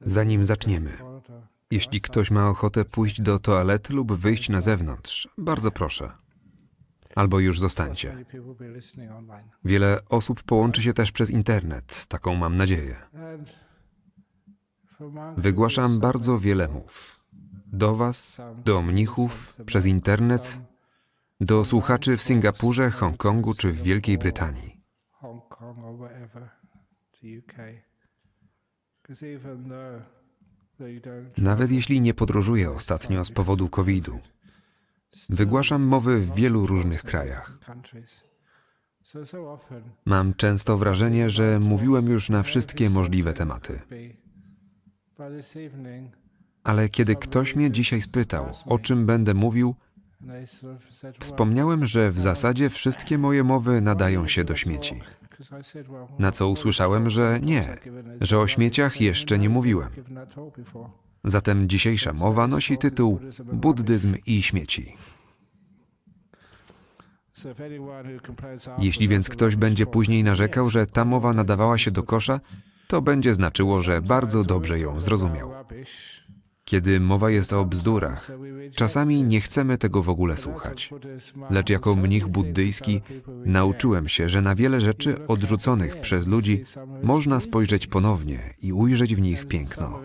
Zanim zaczniemy, jeśli ktoś ma ochotę pójść do toalety lub wyjść na zewnątrz, bardzo proszę. Albo już zostańcie. Wiele osób połączy się też przez internet, taką mam nadzieję. Wygłaszam bardzo wiele mów. Do Was, do mnichów, przez internet, do słuchaczy w Singapurze, Hongkongu czy w Wielkiej Brytanii. Nawet jeśli nie podróżuję ostatnio z powodu COVID-u, wygłaszam mowy w wielu różnych krajach. Mam często wrażenie, że mówiłem już na wszystkie możliwe tematy. Ale kiedy ktoś mnie dzisiaj spytał, o czym będę mówił, Wspomniałem, że w zasadzie wszystkie moje mowy nadają się do śmieci. Na co usłyszałem, że nie, że o śmieciach jeszcze nie mówiłem. Zatem dzisiejsza mowa nosi tytuł Buddyzm i śmieci. Jeśli więc ktoś będzie później narzekał, że ta mowa nadawała się do kosza, to będzie znaczyło, że bardzo dobrze ją zrozumiał kiedy mowa jest o bzdurach, czasami nie chcemy tego w ogóle słuchać. Lecz jako mnich buddyjski nauczyłem się, że na wiele rzeczy odrzuconych przez ludzi można spojrzeć ponownie i ujrzeć w nich piękno.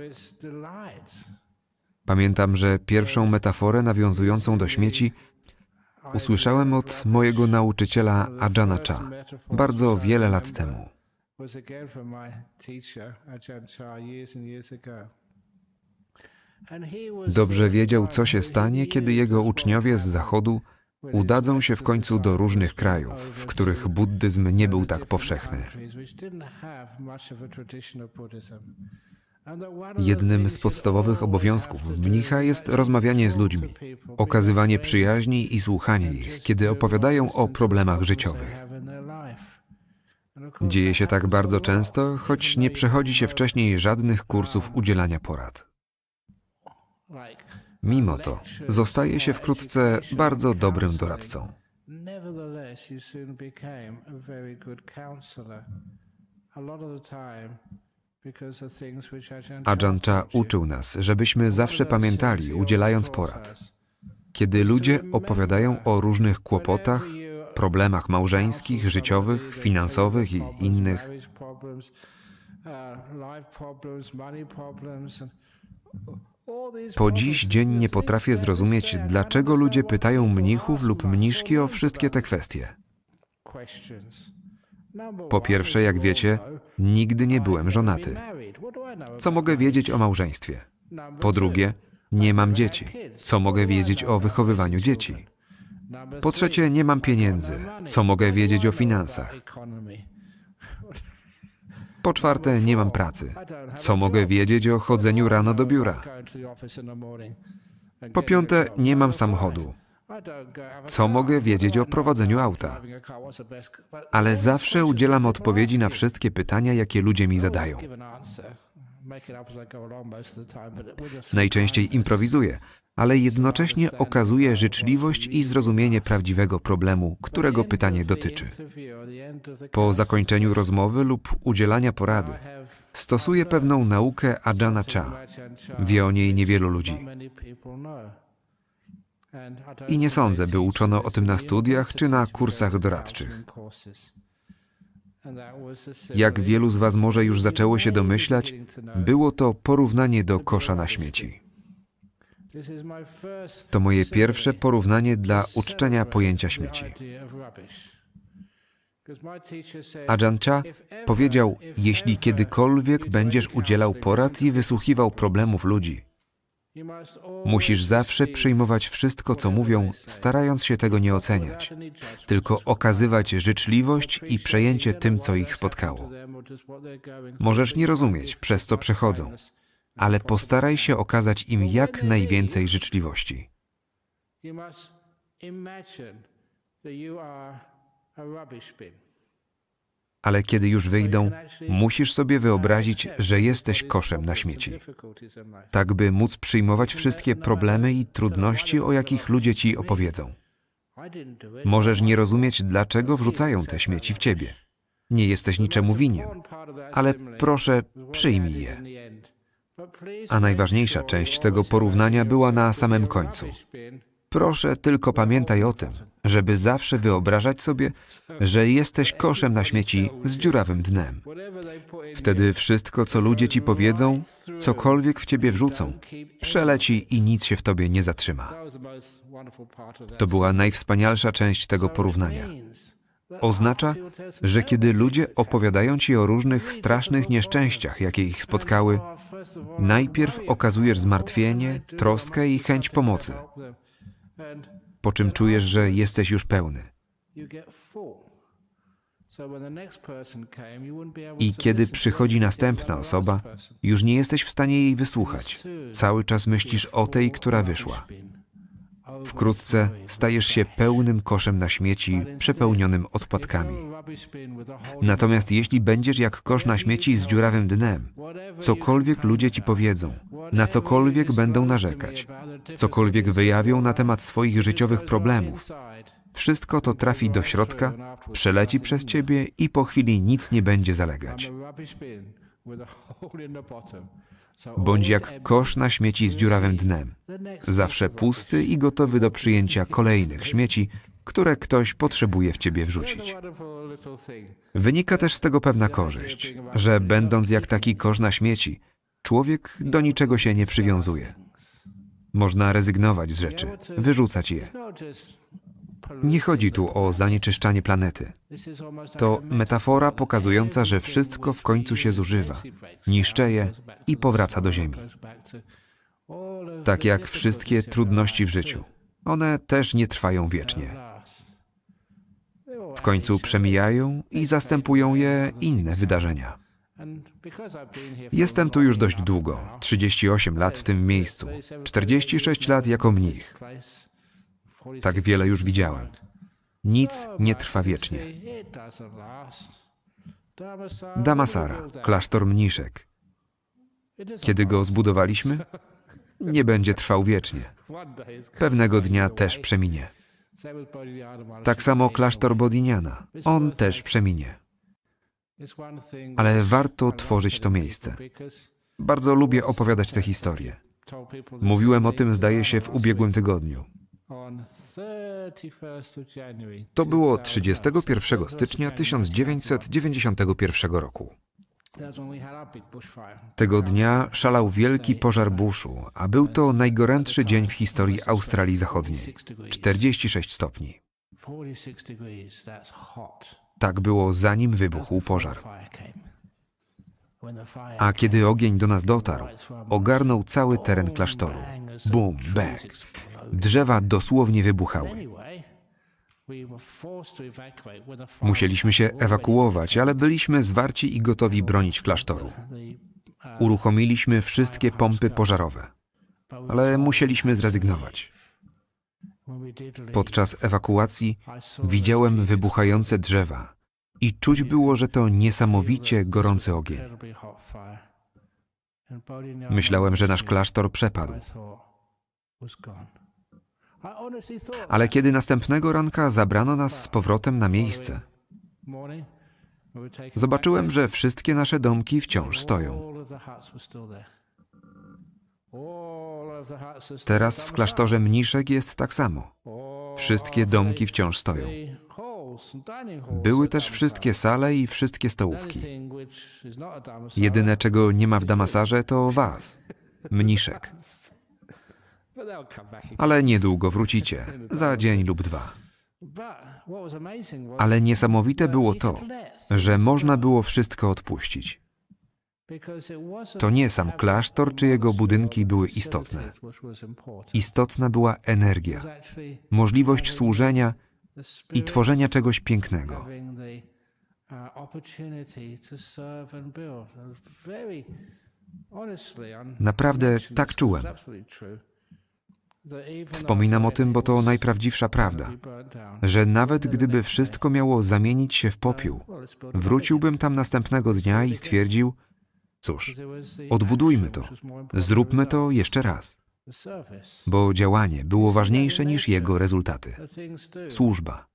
Pamiętam, że pierwszą metaforę nawiązującą do śmieci usłyszałem od mojego nauczyciela Ajahn Chah bardzo wiele lat temu. Dobrze wiedział, co się stanie, kiedy jego uczniowie z Zachodu udadzą się w końcu do różnych krajów, w których buddyzm nie był tak powszechny. Jednym z podstawowych obowiązków mnicha jest rozmawianie z ludźmi, okazywanie przyjaźni i słuchanie ich, kiedy opowiadają o problemach życiowych. Dzieje się tak bardzo często, choć nie przechodzi się wcześniej żadnych kursów udzielania porad. Mimo to zostaje się wkrótce bardzo dobrym doradcą. Ajahn uczył nas, żebyśmy zawsze pamiętali, udzielając porad. Kiedy ludzie opowiadają o różnych kłopotach, problemach małżeńskich, życiowych, finansowych i innych, po dziś dzień nie potrafię zrozumieć, dlaczego ludzie pytają mnichów lub mniszki o wszystkie te kwestie. Po pierwsze, jak wiecie, nigdy nie byłem żonaty. Co mogę wiedzieć o małżeństwie? Po drugie, nie mam dzieci. Co mogę wiedzieć o wychowywaniu dzieci? Po trzecie, nie mam pieniędzy. Co mogę wiedzieć o finansach? Po czwarte, nie mam pracy. Co mogę wiedzieć o chodzeniu rano do biura? Po piąte, nie mam samochodu. Co mogę wiedzieć o prowadzeniu auta? Ale zawsze udzielam odpowiedzi na wszystkie pytania, jakie ludzie mi zadają. Najczęściej improwizuję, ale jednocześnie okazuje życzliwość i zrozumienie prawdziwego problemu, którego pytanie dotyczy. Po zakończeniu rozmowy lub udzielania porady, stosuje pewną naukę Ajana Cha. Wie o niej niewielu ludzi. I nie sądzę, by uczono o tym na studiach czy na kursach doradczych. Jak wielu z Was może już zaczęło się domyślać, było to porównanie do kosza na śmieci. To moje pierwsze porównanie dla uczczenia pojęcia śmieci. Ajahn Chah powiedział, jeśli kiedykolwiek będziesz udzielał porad i wysłuchiwał problemów ludzi, musisz zawsze przyjmować wszystko, co mówią, starając się tego nie oceniać, tylko okazywać życzliwość i przejęcie tym, co ich spotkało. Możesz nie rozumieć, przez co przechodzą, ale postaraj się okazać im jak najwięcej życzliwości. Ale kiedy już wyjdą, musisz sobie wyobrazić, że jesteś koszem na śmieci. Tak, by móc przyjmować wszystkie problemy i trudności, o jakich ludzie ci opowiedzą. Możesz nie rozumieć, dlaczego wrzucają te śmieci w ciebie. Nie jesteś niczemu winien, ale proszę, przyjmij je a najważniejsza część tego porównania była na samym końcu. Proszę tylko pamiętaj o tym, żeby zawsze wyobrażać sobie, że jesteś koszem na śmieci z dziurawym dnem. Wtedy wszystko, co ludzie ci powiedzą, cokolwiek w ciebie wrzucą, przeleci i nic się w tobie nie zatrzyma. To była najwspanialsza część tego porównania. Oznacza, że kiedy ludzie opowiadają ci o różnych strasznych nieszczęściach, jakie ich spotkały, najpierw okazujesz zmartwienie, troskę i chęć pomocy, po czym czujesz, że jesteś już pełny. I kiedy przychodzi następna osoba, już nie jesteś w stanie jej wysłuchać. Cały czas myślisz o tej, która wyszła. Wkrótce stajesz się pełnym koszem na śmieci, przepełnionym odpadkami. Natomiast jeśli będziesz jak kosz na śmieci z dziurawym dnem, cokolwiek ludzie ci powiedzą, na cokolwiek będą narzekać, cokolwiek wyjawią na temat swoich życiowych problemów, wszystko to trafi do środka, przeleci przez ciebie i po chwili nic nie będzie zalegać bądź jak kosz na śmieci z dziurawym dnem, zawsze pusty i gotowy do przyjęcia kolejnych śmieci, które ktoś potrzebuje w ciebie wrzucić. Wynika też z tego pewna korzyść, że będąc jak taki kosz na śmieci, człowiek do niczego się nie przywiązuje. Można rezygnować z rzeczy, wyrzucać je. Nie chodzi tu o zanieczyszczanie planety. To metafora pokazująca, że wszystko w końcu się zużywa, niszczeje i powraca do Ziemi. Tak jak wszystkie trudności w życiu. One też nie trwają wiecznie. W końcu przemijają i zastępują je inne wydarzenia. Jestem tu już dość długo 38 lat w tym miejscu, 46 lat jako mnich. Tak wiele już widziałem. Nic nie trwa wiecznie. Damasara, klasztor mniszek. Kiedy go zbudowaliśmy, nie będzie trwał wiecznie. Pewnego dnia też przeminie. Tak samo klasztor Bodiniana. On też przeminie. Ale warto tworzyć to miejsce. Bardzo lubię opowiadać te historie. Mówiłem o tym, zdaje się, w ubiegłym tygodniu. To było 31 stycznia 1991 roku. Tego dnia szalał wielki pożar buszu, a był to najgorętszy dzień w historii Australii Zachodniej 46 stopni. Tak było zanim wybuchł pożar. A kiedy ogień do nas dotarł, ogarnął cały teren klasztoru. Bum, bang. Drzewa dosłownie wybuchały. Musieliśmy się ewakuować, ale byliśmy zwarci i gotowi bronić klasztoru. Uruchomiliśmy wszystkie pompy pożarowe, ale musieliśmy zrezygnować. Podczas ewakuacji widziałem wybuchające drzewa i czuć było, że to niesamowicie gorący ogień. Myślałem, że nasz klasztor przepadł. Ale kiedy następnego ranka zabrano nas z powrotem na miejsce, zobaczyłem, że wszystkie nasze domki wciąż stoją. Teraz w klasztorze mniszek jest tak samo. Wszystkie domki wciąż stoją. Były też wszystkie sale i wszystkie stołówki. Jedyne, czego nie ma w Damasarze, to was, mniszek. Ale niedługo wrócicie, za dzień lub dwa. Ale niesamowite było to, że można było wszystko odpuścić. To nie sam klasztor czy jego budynki były istotne. Istotna była energia, możliwość służenia i tworzenia czegoś pięknego. Uh, Naprawdę tak czułem. Wspominam o tym, bo to najprawdziwsza prawda, że nawet gdyby wszystko miało zamienić się w popiół, uh, wróciłbym tam następnego dnia i stwierdził, cóż, odbudujmy to, zróbmy to jeszcze raz bo działanie było ważniejsze niż jego rezultaty. Służba.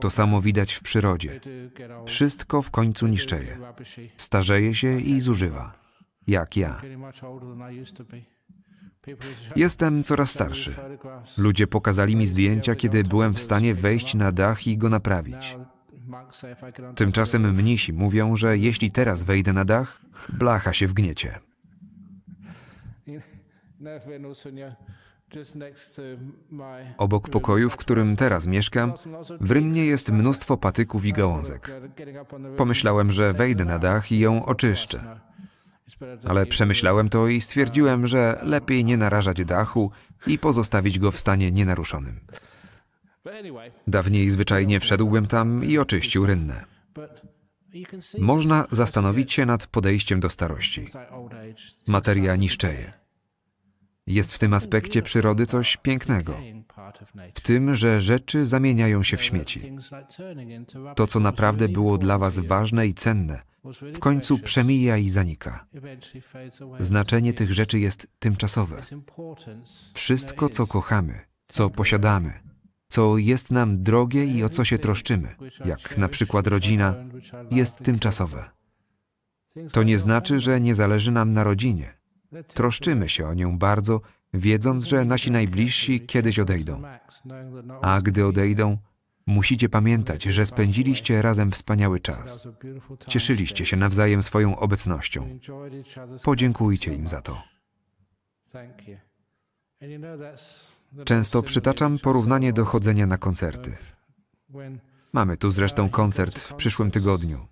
To samo widać w przyrodzie. Wszystko w końcu niszczeje. Starzeje się i zużywa. Jak ja. Jestem coraz starszy. Ludzie pokazali mi zdjęcia, kiedy byłem w stanie wejść na dach i go naprawić. Tymczasem mnisi mówią, że jeśli teraz wejdę na dach, blacha się wgniecie. Obok pokoju, w którym teraz mieszkam, w rynnie jest mnóstwo patyków i gałązek. Pomyślałem, że wejdę na dach i ją oczyszczę. Ale przemyślałem to i stwierdziłem, że lepiej nie narażać dachu i pozostawić go w stanie nienaruszonym. Dawniej zwyczajnie wszedłbym tam i oczyścił rynnę. Można zastanowić się nad podejściem do starości. Materia niszczeje. Jest w tym aspekcie przyrody coś pięknego. W tym, że rzeczy zamieniają się w śmieci. To, co naprawdę było dla Was ważne i cenne, w końcu przemija i zanika. Znaczenie tych rzeczy jest tymczasowe. Wszystko, co kochamy, co posiadamy, co jest nam drogie i o co się troszczymy, jak na przykład rodzina, jest tymczasowe. To nie znaczy, że nie zależy nam na rodzinie Troszczymy się o nią bardzo, wiedząc, że nasi najbliżsi kiedyś odejdą. A gdy odejdą, musicie pamiętać, że spędziliście razem wspaniały czas. Cieszyliście się nawzajem swoją obecnością. Podziękujcie im za to. Często przytaczam porównanie do chodzenia na koncerty. Mamy tu zresztą koncert w przyszłym tygodniu.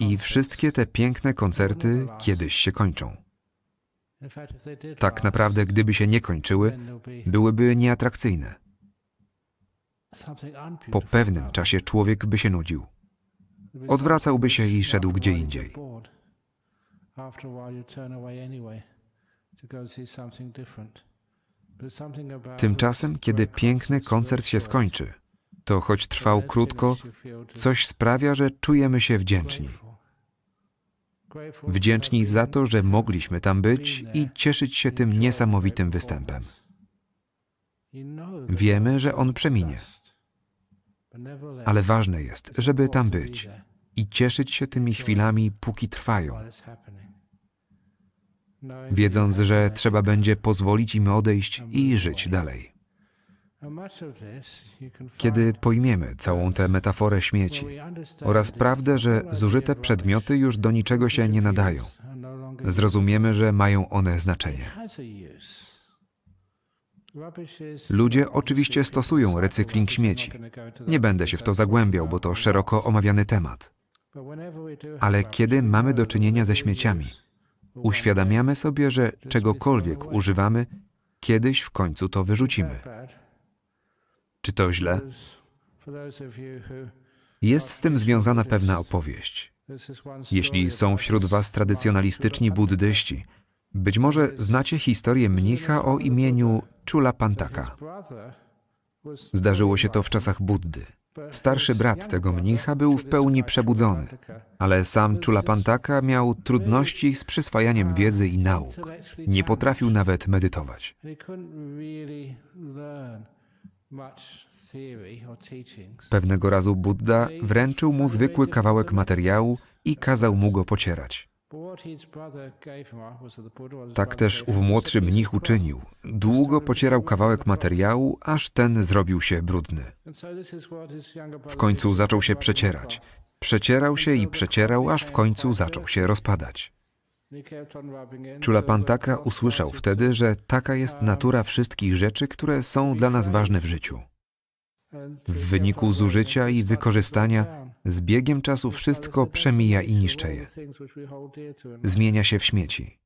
I wszystkie te piękne koncerty kiedyś się kończą. Tak naprawdę, gdyby się nie kończyły, byłyby nieatrakcyjne. Po pewnym czasie człowiek by się nudził. Odwracałby się i szedł gdzie indziej. Tymczasem, kiedy piękny koncert się skończy, to choć trwał krótko, coś sprawia, że czujemy się wdzięczni. Wdzięczni za to, że mogliśmy tam być i cieszyć się tym niesamowitym występem. Wiemy, że on przeminie, ale ważne jest, żeby tam być i cieszyć się tymi chwilami, póki trwają. Wiedząc, że trzeba będzie pozwolić im odejść i żyć dalej. Kiedy pojmiemy całą tę metaforę śmieci oraz prawdę, że zużyte przedmioty już do niczego się nie nadają, zrozumiemy, że mają one znaczenie. Ludzie oczywiście stosują recykling śmieci. Nie będę się w to zagłębiał, bo to szeroko omawiany temat. Ale kiedy mamy do czynienia ze śmieciami, uświadamiamy sobie, że czegokolwiek używamy, kiedyś w końcu to wyrzucimy. Czy to źle? Jest z tym związana pewna opowieść. Jeśli są wśród Was tradycjonalistyczni buddyści, być może znacie historię mnicha o imieniu Chula Pantaka. Zdarzyło się to w czasach Buddy. Starszy brat tego mnicha był w pełni przebudzony, ale sam Chulapantaka miał trudności z przyswajaniem wiedzy i nauk. Nie potrafił nawet medytować. Pewnego razu Buddha wręczył mu zwykły kawałek materiału i kazał mu go pocierać. Tak też ów młodszy mnich uczynił. Długo pocierał kawałek materiału, aż ten zrobił się brudny. W końcu zaczął się przecierać. Przecierał się i przecierał, aż w końcu zaczął się rozpadać. Czulapantaka usłyszał wtedy, że taka jest natura wszystkich rzeczy, które są dla nas ważne w życiu. W wyniku zużycia i wykorzystania z biegiem czasu wszystko przemija i niszczeje. Zmienia się w śmieci.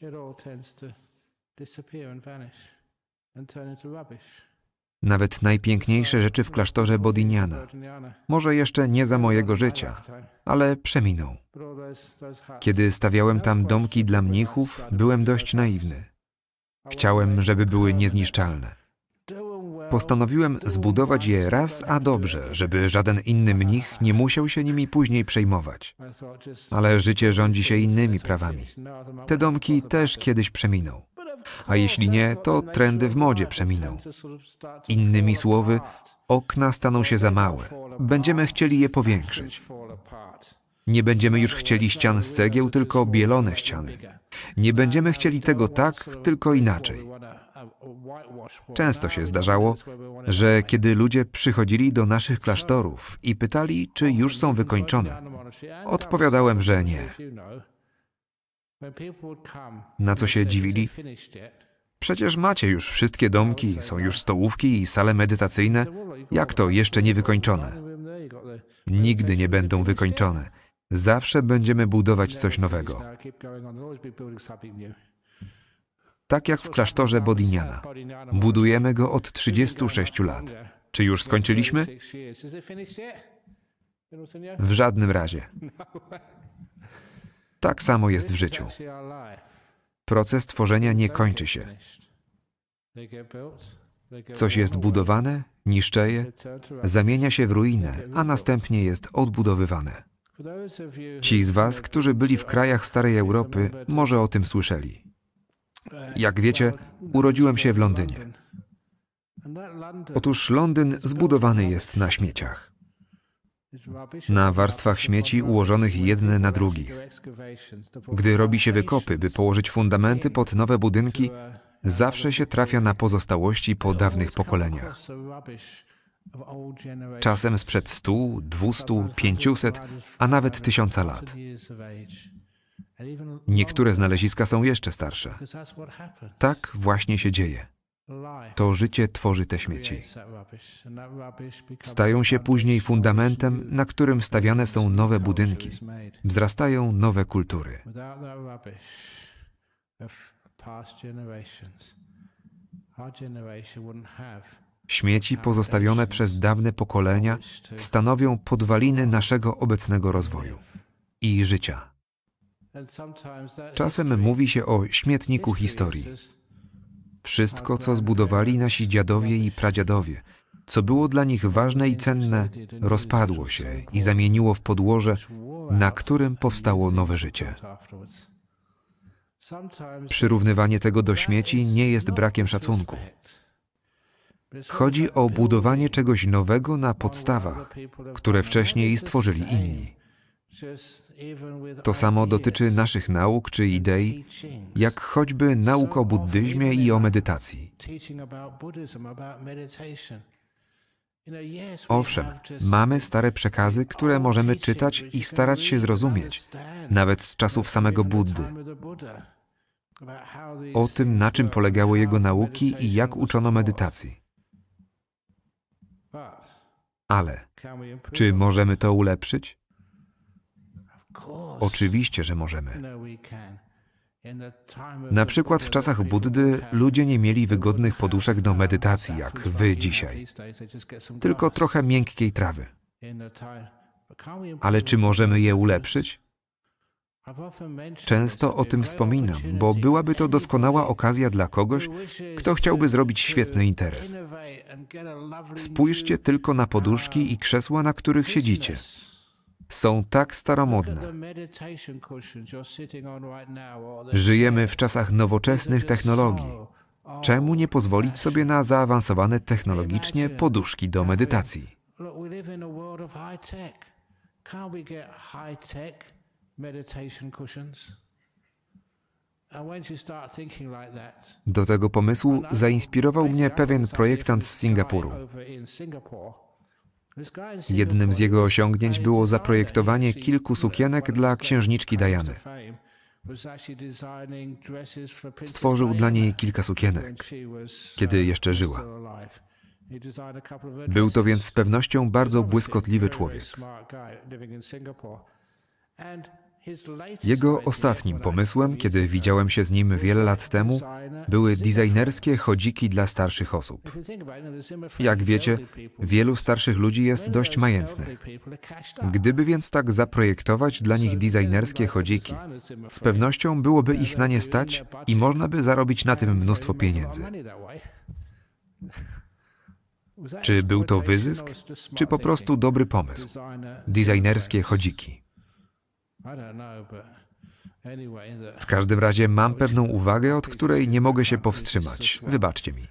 It all tends to disappear and vanish and turn into rubbish. Nawet najpiękniejsze rzeczy w klasztorze Bodiniana. Może jeszcze nie za mojego życia, ale przeminął. Kiedy stawiałem tam domki dla mnichów, byłem dość naiwny. Chciałem, żeby były niezniszczalne. Postanowiłem zbudować je raz, a dobrze, żeby żaden inny mnich nie musiał się nimi później przejmować. Ale życie rządzi się innymi prawami. Te domki też kiedyś przeminą a jeśli nie, to trendy w modzie przeminą. Innymi słowy, okna staną się za małe. Będziemy chcieli je powiększyć. Nie będziemy już chcieli ścian z cegieł, tylko bielone ściany. Nie będziemy chcieli tego tak, tylko inaczej. Często się zdarzało, że kiedy ludzie przychodzili do naszych klasztorów i pytali, czy już są wykończone, odpowiadałem, że nie. Na co się dziwili? Przecież macie już wszystkie domki, są już stołówki i sale medytacyjne. Jak to jeszcze nie wykończone? Nigdy nie będą wykończone. Zawsze będziemy budować coś nowego. Tak jak w klasztorze Bodiniana. Budujemy go od 36 lat. Czy już skończyliśmy? W żadnym razie. No tak samo jest w życiu. Proces tworzenia nie kończy się. Coś jest budowane, niszczeje, zamienia się w ruinę, a następnie jest odbudowywane. Ci z Was, którzy byli w krajach starej Europy, może o tym słyszeli. Jak wiecie, urodziłem się w Londynie. Otóż Londyn zbudowany jest na śmieciach na warstwach śmieci ułożonych jedne na drugich. Gdy robi się wykopy, by położyć fundamenty pod nowe budynki, zawsze się trafia na pozostałości po dawnych pokoleniach. Czasem sprzed 100, 200, 500, a nawet 1000 lat. Niektóre znaleziska są jeszcze starsze. Tak właśnie się dzieje. To życie tworzy te śmieci. Stają się później fundamentem, na którym stawiane są nowe budynki, wzrastają nowe kultury. Śmieci pozostawione przez dawne pokolenia stanowią podwaliny naszego obecnego rozwoju i życia. Czasem mówi się o śmietniku historii. Wszystko, co zbudowali nasi dziadowie i pradziadowie, co było dla nich ważne i cenne, rozpadło się i zamieniło w podłoże, na którym powstało nowe życie. Przyrównywanie tego do śmieci nie jest brakiem szacunku. Chodzi o budowanie czegoś nowego na podstawach, które wcześniej stworzyli inni. To samo dotyczy naszych nauk czy idei, jak choćby nauk o buddyzmie i o medytacji. Owszem, mamy stare przekazy, które możemy czytać i starać się zrozumieć, nawet z czasów samego Buddy. O tym, na czym polegały jego nauki i jak uczono medytacji. Ale czy możemy to ulepszyć? Oczywiście, że możemy. Na przykład w czasach Buddy ludzie nie mieli wygodnych poduszek do medytacji, jak wy dzisiaj, tylko trochę miękkiej trawy. Ale czy możemy je ulepszyć? Często o tym wspominam, bo byłaby to doskonała okazja dla kogoś, kto chciałby zrobić świetny interes. Spójrzcie tylko na poduszki uh, i krzesła, na których siedzicie są tak staromodne. Żyjemy w czasach nowoczesnych technologii. Czemu nie pozwolić sobie na zaawansowane technologicznie poduszki do medytacji? Do tego pomysłu zainspirował mnie pewien projektant z Singapuru. Jednym z jego osiągnięć było zaprojektowanie kilku sukienek dla księżniczki Diany. Stworzył dla niej kilka sukienek, kiedy jeszcze żyła. Był to więc z pewnością bardzo błyskotliwy człowiek. Jego ostatnim pomysłem, kiedy widziałem się z nim wiele lat temu, były designerskie chodziki dla starszych osób. Jak wiecie, wielu starszych ludzi jest dość majętnych. Gdyby więc tak zaprojektować dla nich designerskie chodziki, z pewnością byłoby ich na nie stać i można by zarobić na tym mnóstwo pieniędzy. Czy był to wyzysk, czy po prostu dobry pomysł? Designerskie chodziki. W każdym razie mam pewną uwagę, od której nie mogę się powstrzymać. Wybaczcie mi.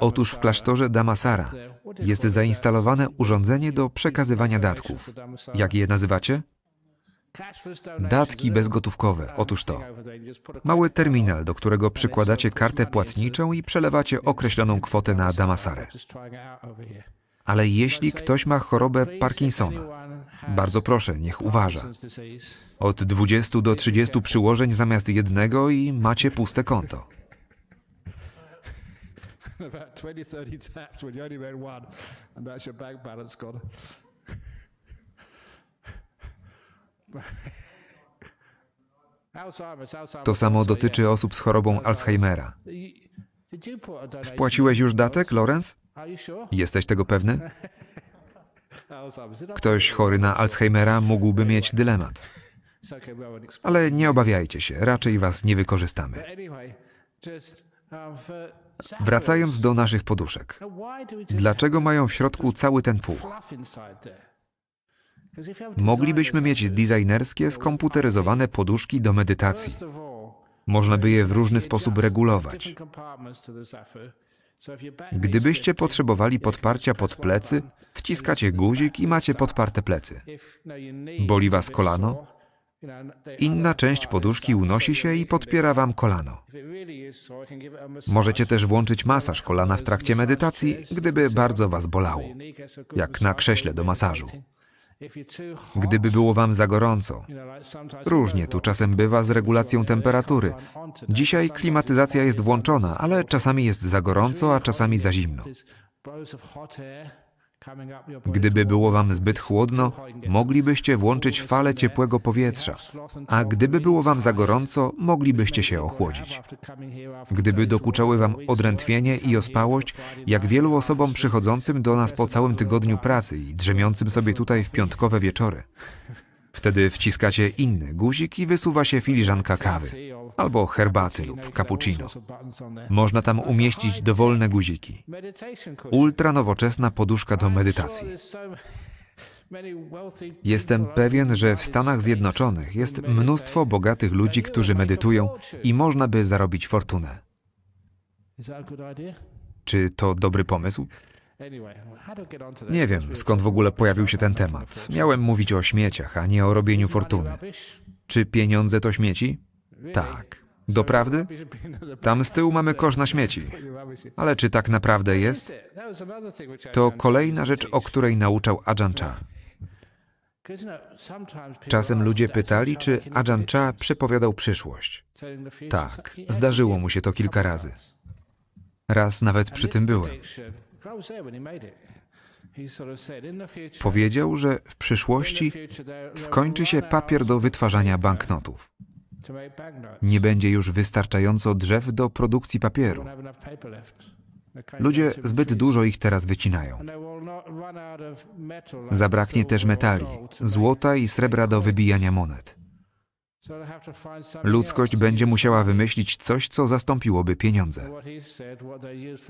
Otóż w klasztorze Damasara jest zainstalowane urządzenie do przekazywania datków. Jak je nazywacie? Datki bezgotówkowe, otóż to. Mały terminal, do którego przykładacie kartę płatniczą i przelewacie określoną kwotę na Damasarę ale jeśli ktoś ma chorobę Parkinsona, bardzo proszę, niech uważa. Od 20 do 30 przyłożeń zamiast jednego i macie puste konto. To samo dotyczy osób z chorobą Alzheimera. Wpłaciłeś już datek, Lorenz? Jesteś tego pewny? Ktoś chory na Alzheimera mógłby mieć dylemat. Ale nie obawiajcie się, raczej was nie wykorzystamy. Um, Wracając do naszych poduszek. Dlaczego mają w środku cały ten puch? Moglibyśmy mieć designerskie, skomputeryzowane poduszki do medytacji. Można by je w różny sposób regulować. Gdybyście potrzebowali podparcia pod plecy, wciskacie guzik i macie podparte plecy. Boli was kolano? Inna część poduszki unosi się i podpiera wam kolano. Możecie też włączyć masaż kolana w trakcie medytacji, gdyby bardzo was bolało, jak na krześle do masażu. Gdyby było wam za gorąco. Różnie tu czasem bywa z regulacją temperatury. Dzisiaj klimatyzacja jest włączona, ale czasami jest za gorąco, a czasami za zimno. Gdyby było wam zbyt chłodno, moglibyście włączyć falę ciepłego powietrza, a gdyby było wam za gorąco, moglibyście się ochłodzić. Gdyby dokuczały wam odrętwienie i ospałość, jak wielu osobom przychodzącym do nas po całym tygodniu pracy i drzemiącym sobie tutaj w piątkowe wieczory. Wtedy wciskacie inny guzik i wysuwa się filiżanka kawy, albo herbaty lub cappuccino. Można tam umieścić dowolne guziki. Ultra nowoczesna poduszka do medytacji. Jestem pewien, że w Stanach Zjednoczonych jest mnóstwo bogatych ludzi, którzy medytują i można by zarobić fortunę. Czy to dobry pomysł? Nie wiem, skąd w ogóle pojawił się ten temat. Miałem mówić o śmieciach, a nie o robieniu fortuny. Czy pieniądze to śmieci? Tak. Doprawdy? Tam z tyłu mamy kosz na śmieci. Ale czy tak naprawdę jest? To kolejna rzecz, o której nauczał Ajahn Chah. Czasem ludzie pytali, czy Ajahn Chah przepowiadał przyszłość. Tak, zdarzyło mu się to kilka razy. Raz nawet przy tym byłem. Powiedział, że w przyszłości skończy się papier do wytwarzania banknotów. Nie będzie już wystarczająco drzew do produkcji papieru. Ludzie zbyt dużo ich teraz wycinają. Zabraknie też metali, złota i srebra do wybijania monet. Ludzkość będzie musiała wymyślić coś, co zastąpiłoby pieniądze.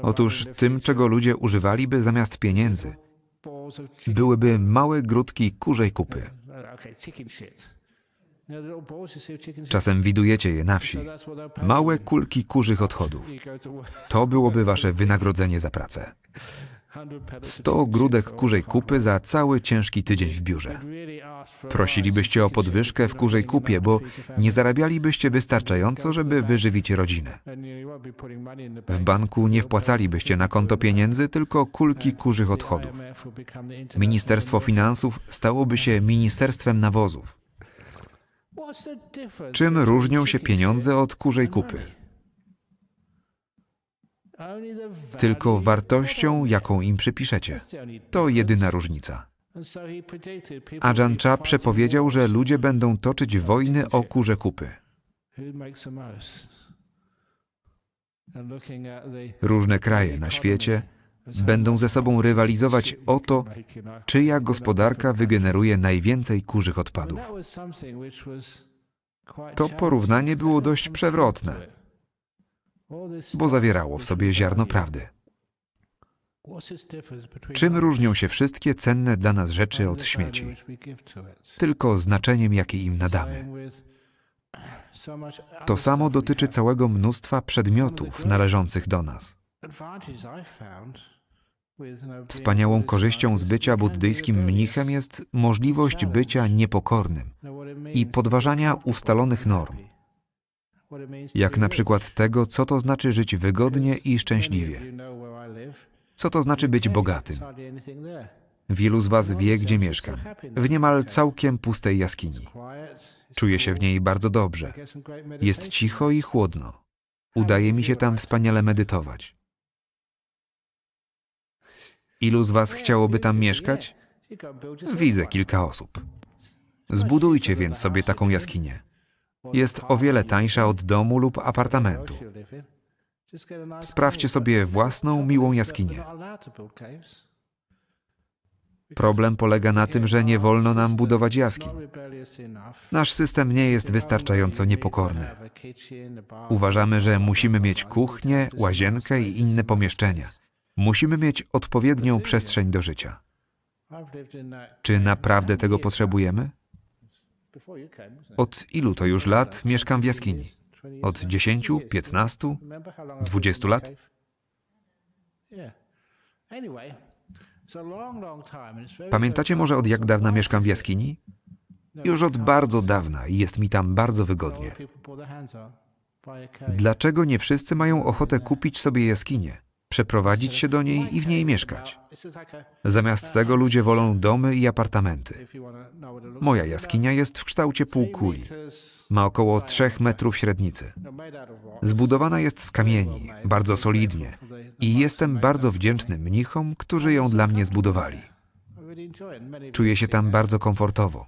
Otóż tym, czego ludzie używaliby zamiast pieniędzy, byłyby małe grudki kurzej kupy. Czasem widujecie je na wsi. Małe kulki kurzych odchodów. To byłoby wasze wynagrodzenie za pracę. 100 ogródek kurzej kupy za cały ciężki tydzień w biurze. Prosilibyście o podwyżkę w kurzej kupie, bo nie zarabialibyście wystarczająco, żeby wyżywić rodzinę. W banku nie wpłacalibyście na konto pieniędzy, tylko kulki kurzych odchodów. Ministerstwo Finansów stałoby się Ministerstwem Nawozów. Czym różnią się pieniądze od kurzej kupy? tylko wartością, jaką im przypiszecie. To jedyna różnica. Ajahn Chah przepowiedział, że ludzie będą toczyć wojny o kurze kupy. Różne kraje na świecie będą ze sobą rywalizować o to, czyja gospodarka wygeneruje najwięcej kurzych odpadów. To porównanie było dość przewrotne bo zawierało w sobie ziarno prawdy. Czym różnią się wszystkie cenne dla nas rzeczy od śmieci? Tylko znaczeniem, jakie im nadamy. To samo dotyczy całego mnóstwa przedmiotów należących do nas. Wspaniałą korzyścią z bycia buddyjskim mnichem jest możliwość bycia niepokornym i podważania ustalonych norm jak na przykład tego, co to znaczy żyć wygodnie i szczęśliwie, co to znaczy być bogatym. Wielu z Was wie, gdzie mieszkam, w niemal całkiem pustej jaskini. Czuję się w niej bardzo dobrze. Jest cicho i chłodno. Udaje mi się tam wspaniale medytować. Ilu z Was chciałoby tam mieszkać? Widzę kilka osób. Zbudujcie więc sobie taką jaskinię jest o wiele tańsza od domu lub apartamentu. Sprawdźcie sobie własną miłą jaskinię. Problem polega na tym, że nie wolno nam budować jaskiń. Nasz system nie jest wystarczająco niepokorny. Uważamy, że musimy mieć kuchnię, łazienkę i inne pomieszczenia. Musimy mieć odpowiednią przestrzeń do życia. Czy naprawdę tego potrzebujemy? Od ilu to już lat mieszkam w jaskini? Od 10, 15, 20 lat? Pamiętacie może od jak dawna mieszkam w jaskini? Już od bardzo dawna i jest mi tam bardzo wygodnie. Dlaczego nie wszyscy mają ochotę kupić sobie jaskinię? przeprowadzić się do niej i w niej mieszkać. Zamiast tego ludzie wolą domy i apartamenty. Moja jaskinia jest w kształcie półkuli. Ma około 3 metrów średnicy. Zbudowana jest z kamieni, bardzo solidnie i jestem bardzo wdzięczny mnichom, którzy ją dla mnie zbudowali. Czuję się tam bardzo komfortowo.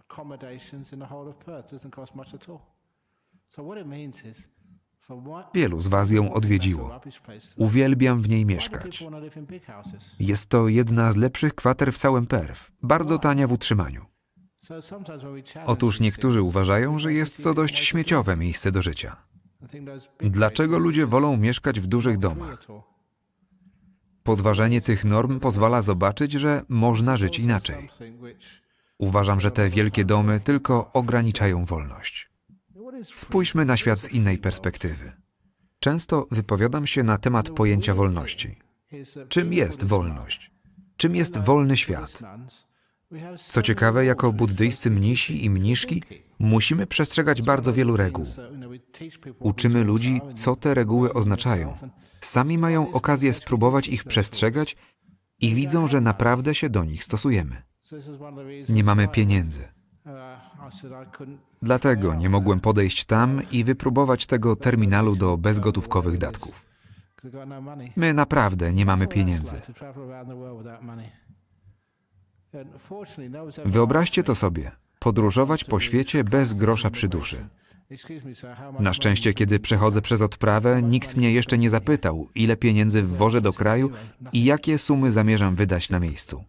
accommodations in the whole of Perth. doesn't cost much at all. So what it means is Wielu z Was ją odwiedziło. Uwielbiam w niej mieszkać. Jest to jedna z lepszych kwater w całym Perw, bardzo tania w utrzymaniu. Otóż niektórzy uważają, że jest to dość śmieciowe miejsce do życia. Dlaczego ludzie wolą mieszkać w dużych domach? Podważenie tych norm pozwala zobaczyć, że można żyć inaczej. Uważam, że te wielkie domy tylko ograniczają wolność. Spójrzmy na świat z innej perspektywy. Często wypowiadam się na temat pojęcia wolności. Czym jest wolność? Czym jest wolny świat? Co ciekawe, jako buddyjscy mnisi i mniszki musimy przestrzegać bardzo wielu reguł. Uczymy ludzi, co te reguły oznaczają. Sami mają okazję spróbować ich przestrzegać i widzą, że naprawdę się do nich stosujemy. Nie mamy pieniędzy. Dlatego nie mogłem podejść tam i wypróbować tego terminalu do bezgotówkowych datków. My naprawdę nie mamy pieniędzy. Wyobraźcie to sobie: podróżować po świecie bez grosza przy duszy. Na szczęście, kiedy przechodzę przez odprawę, nikt mnie jeszcze nie zapytał, ile pieniędzy wwożę do kraju i jakie sumy zamierzam wydać na miejscu.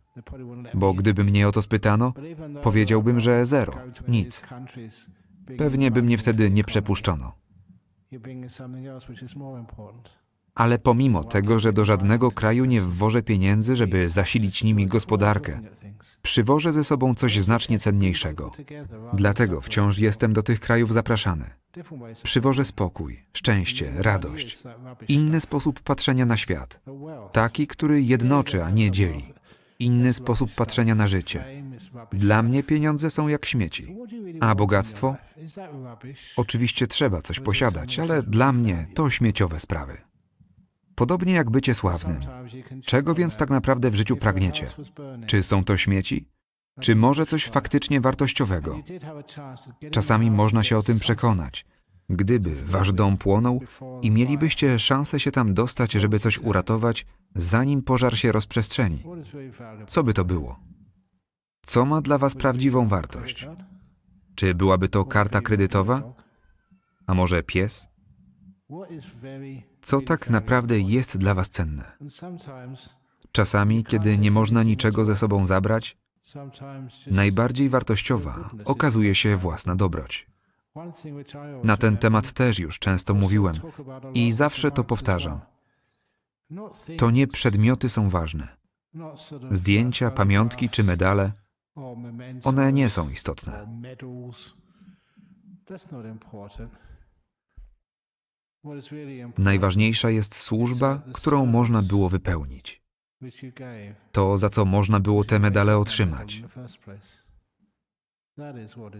Bo gdyby mnie o to spytano, powiedziałbym, że zero, nic. Pewnie by mnie wtedy nie przepuszczono. Ale pomimo tego, że do żadnego kraju nie wwożę pieniędzy, żeby zasilić nimi gospodarkę, przywożę ze sobą coś znacznie cenniejszego. Dlatego wciąż jestem do tych krajów zapraszany. Przywożę spokój, szczęście, radość, inny sposób patrzenia na świat, taki, który jednoczy, a nie dzieli inny sposób patrzenia na życie. Dla mnie pieniądze są jak śmieci. A bogactwo? Oczywiście trzeba coś posiadać, ale dla mnie to śmieciowe sprawy. Podobnie jak bycie sławnym. Czego więc tak naprawdę w życiu pragniecie? Czy są to śmieci? Czy może coś faktycznie wartościowego? Czasami można się o tym przekonać. Gdyby wasz dom płonął i mielibyście szansę się tam dostać, żeby coś uratować, zanim pożar się rozprzestrzeni, co by to było? Co ma dla was prawdziwą wartość? Czy byłaby to karta kredytowa? A może pies? co tak naprawdę jest dla Was cenne. Czasami, kiedy nie można niczego ze sobą zabrać, najbardziej wartościowa okazuje się własna dobroć. Na ten temat też już często mówiłem i zawsze to powtarzam. To nie przedmioty są ważne. Zdjęcia, pamiątki czy medale, one nie są istotne. Najważniejsza jest służba, którą można było wypełnić. To, za co można było te medale otrzymać.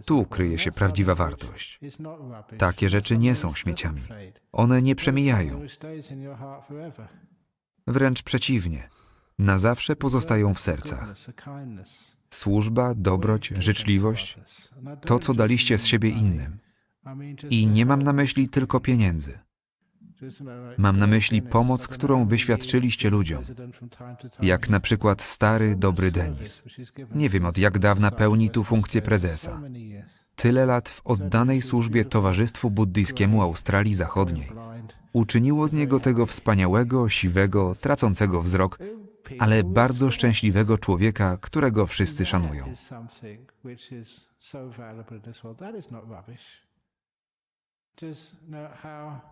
Tu kryje się prawdziwa wartość. Takie rzeczy nie są śmieciami. One nie przemijają. Wręcz przeciwnie, na zawsze pozostają w sercach. Służba, dobroć, życzliwość to, co daliście z siebie innym. I nie mam na myśli tylko pieniędzy. Mam na myśli pomoc, którą wyświadczyliście ludziom, jak na przykład stary, dobry Denis. Nie wiem od jak dawna pełni tu funkcję prezesa. Tyle lat w oddanej służbie Towarzystwu Buddyjskiemu Australii Zachodniej uczyniło z niego tego wspaniałego, siwego, tracącego wzrok, ale bardzo szczęśliwego człowieka, którego wszyscy szanują.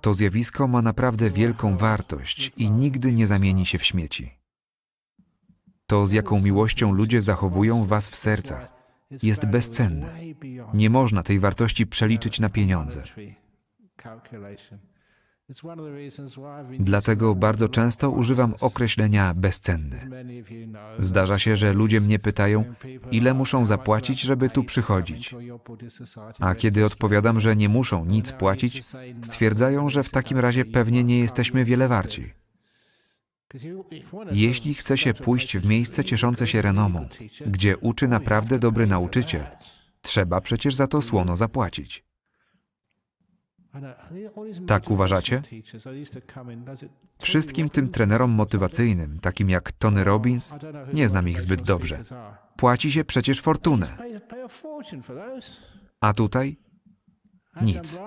To zjawisko ma naprawdę wielką wartość i nigdy nie zamieni się w śmieci. To, z jaką miłością ludzie zachowują was w sercach, jest bezcenne. Nie można tej wartości przeliczyć na pieniądze. Dlatego bardzo często używam określenia bezcenny. Zdarza się, że ludzie mnie pytają, ile muszą zapłacić, żeby tu przychodzić. A kiedy odpowiadam, że nie muszą nic płacić, no, stwierdzają, że w takim razie pewnie nie jesteśmy wiele warci. Jeśli chce się pójść w miejsce cieszące się renomą, gdzie uczy naprawdę dobry nauczyciel, trzeba przecież za to słono zapłacić. Tak uważacie? Wszystkim tym trenerom motywacyjnym, takim jak Tony Robbins, nie znam ich zbyt dobrze. Płaci się przecież fortunę. A tutaj? Nic.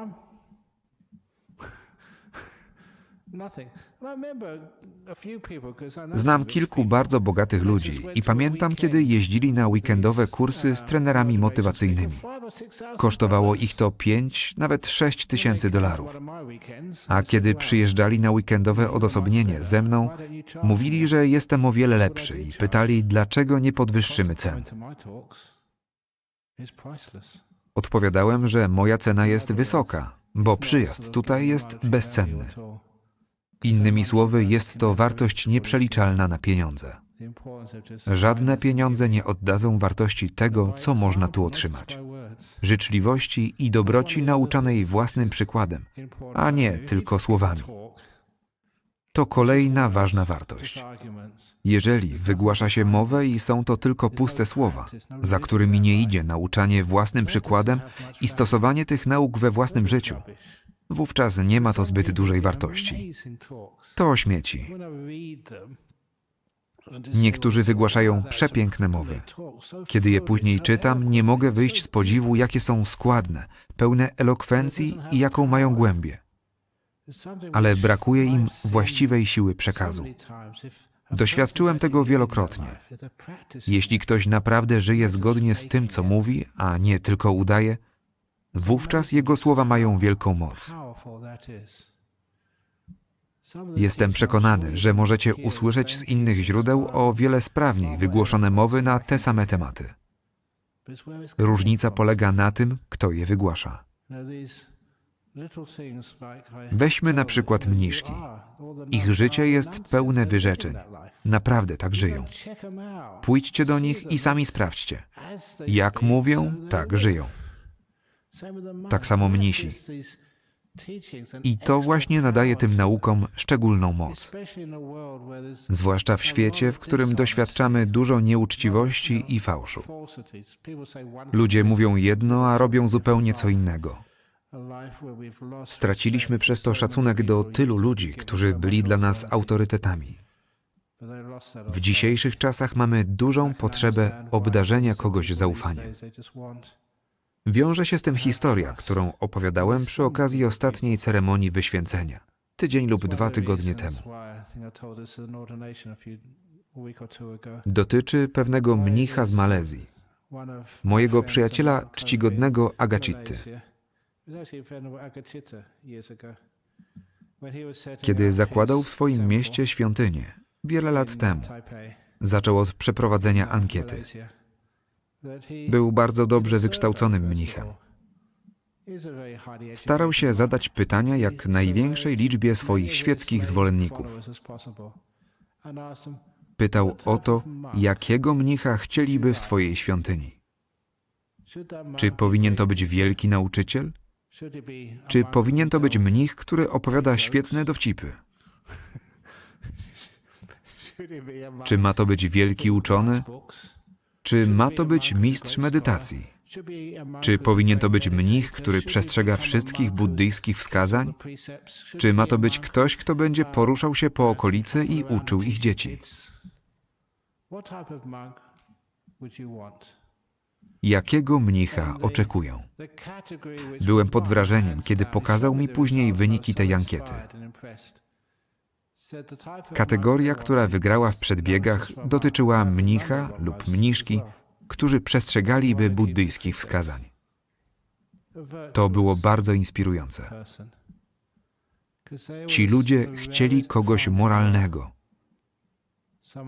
Znam kilku bardzo bogatych ludzi i pamiętam, kiedy jeździli na weekendowe kursy z uh, trenerami motywacyjnymi. Kosztowało ich to 5, nawet 6 tysięcy dolarów. A kiedy przyjeżdżali na weekendowe odosobnienie ze mną, mówili, że jestem o wiele lepszy i pytali, dlaczego nie podwyższymy cen. Odpowiadałem, że moja cena jest wysoka, bo przyjazd tutaj jest bezcenny. Innymi słowy, jest to wartość nieprzeliczalna na pieniądze. Żadne pieniądze nie oddadzą wartości tego, co można tu otrzymać. Życzliwości i dobroci nauczanej własnym przykładem, a nie tylko słowami. To kolejna ważna wartość. Jeżeli wygłasza się mowę i są to tylko puste słowa, za którymi nie idzie nauczanie własnym przykładem i stosowanie tych nauk we własnym życiu, wówczas nie ma to zbyt dużej wartości. To śmieci. Niektórzy wygłaszają przepiękne mowy. Kiedy je później czytam, nie mogę wyjść z podziwu, jakie są składne, pełne elokwencji i jaką mają głębię. Ale brakuje im właściwej siły przekazu. Doświadczyłem tego wielokrotnie. Jeśli ktoś naprawdę żyje zgodnie z tym, co mówi, a nie tylko udaje, Wówczas Jego słowa mają wielką moc. Jestem przekonany, że możecie usłyszeć z innych źródeł o wiele sprawniej wygłoszone mowy na te same tematy. Różnica polega na tym, kto je wygłasza. Weźmy na przykład mniszki. Ich życie jest pełne wyrzeczeń. Naprawdę tak żyją. Pójdźcie do nich i sami sprawdźcie. Jak mówią, tak żyją tak samo mnisi. I to właśnie nadaje tym naukom szczególną moc. Zwłaszcza w świecie, w którym doświadczamy dużo nieuczciwości i fałszu. Ludzie mówią jedno, a robią zupełnie co innego. Straciliśmy przez to szacunek do tylu ludzi, którzy byli dla nas autorytetami. W dzisiejszych czasach mamy dużą potrzebę obdarzenia kogoś zaufaniem. Wiąże się z tym historia, którą opowiadałem przy okazji ostatniej ceremonii wyświęcenia, tydzień lub dwa tygodnie temu. Dotyczy pewnego mnicha z Malezji, mojego przyjaciela czcigodnego Agacity. Kiedy zakładał w swoim mieście świątynię, wiele lat temu, zaczął od przeprowadzenia ankiety. Był bardzo dobrze wykształconym mnichem. Starał się zadać pytania jak największej liczbie swoich świeckich zwolenników. Pytał o to, jakiego mnicha chcieliby w swojej świątyni. Czy powinien to być wielki nauczyciel? Czy powinien to być mnich, który opowiada świetne dowcipy? Czy ma to być wielki uczony, czy ma to być mistrz medytacji? Czy powinien to być mnich, który przestrzega wszystkich buddyjskich wskazań? Czy ma to być ktoś, kto będzie poruszał się po okolicy i uczył ich dzieci? Jakiego mnicha oczekują? Byłem pod wrażeniem, kiedy pokazał mi później wyniki tej ankiety. Kategoria, która wygrała w przedbiegach, dotyczyła mnicha lub mniszki, którzy przestrzegaliby buddyjskich wskazań. To było bardzo inspirujące. Ci ludzie chcieli kogoś moralnego,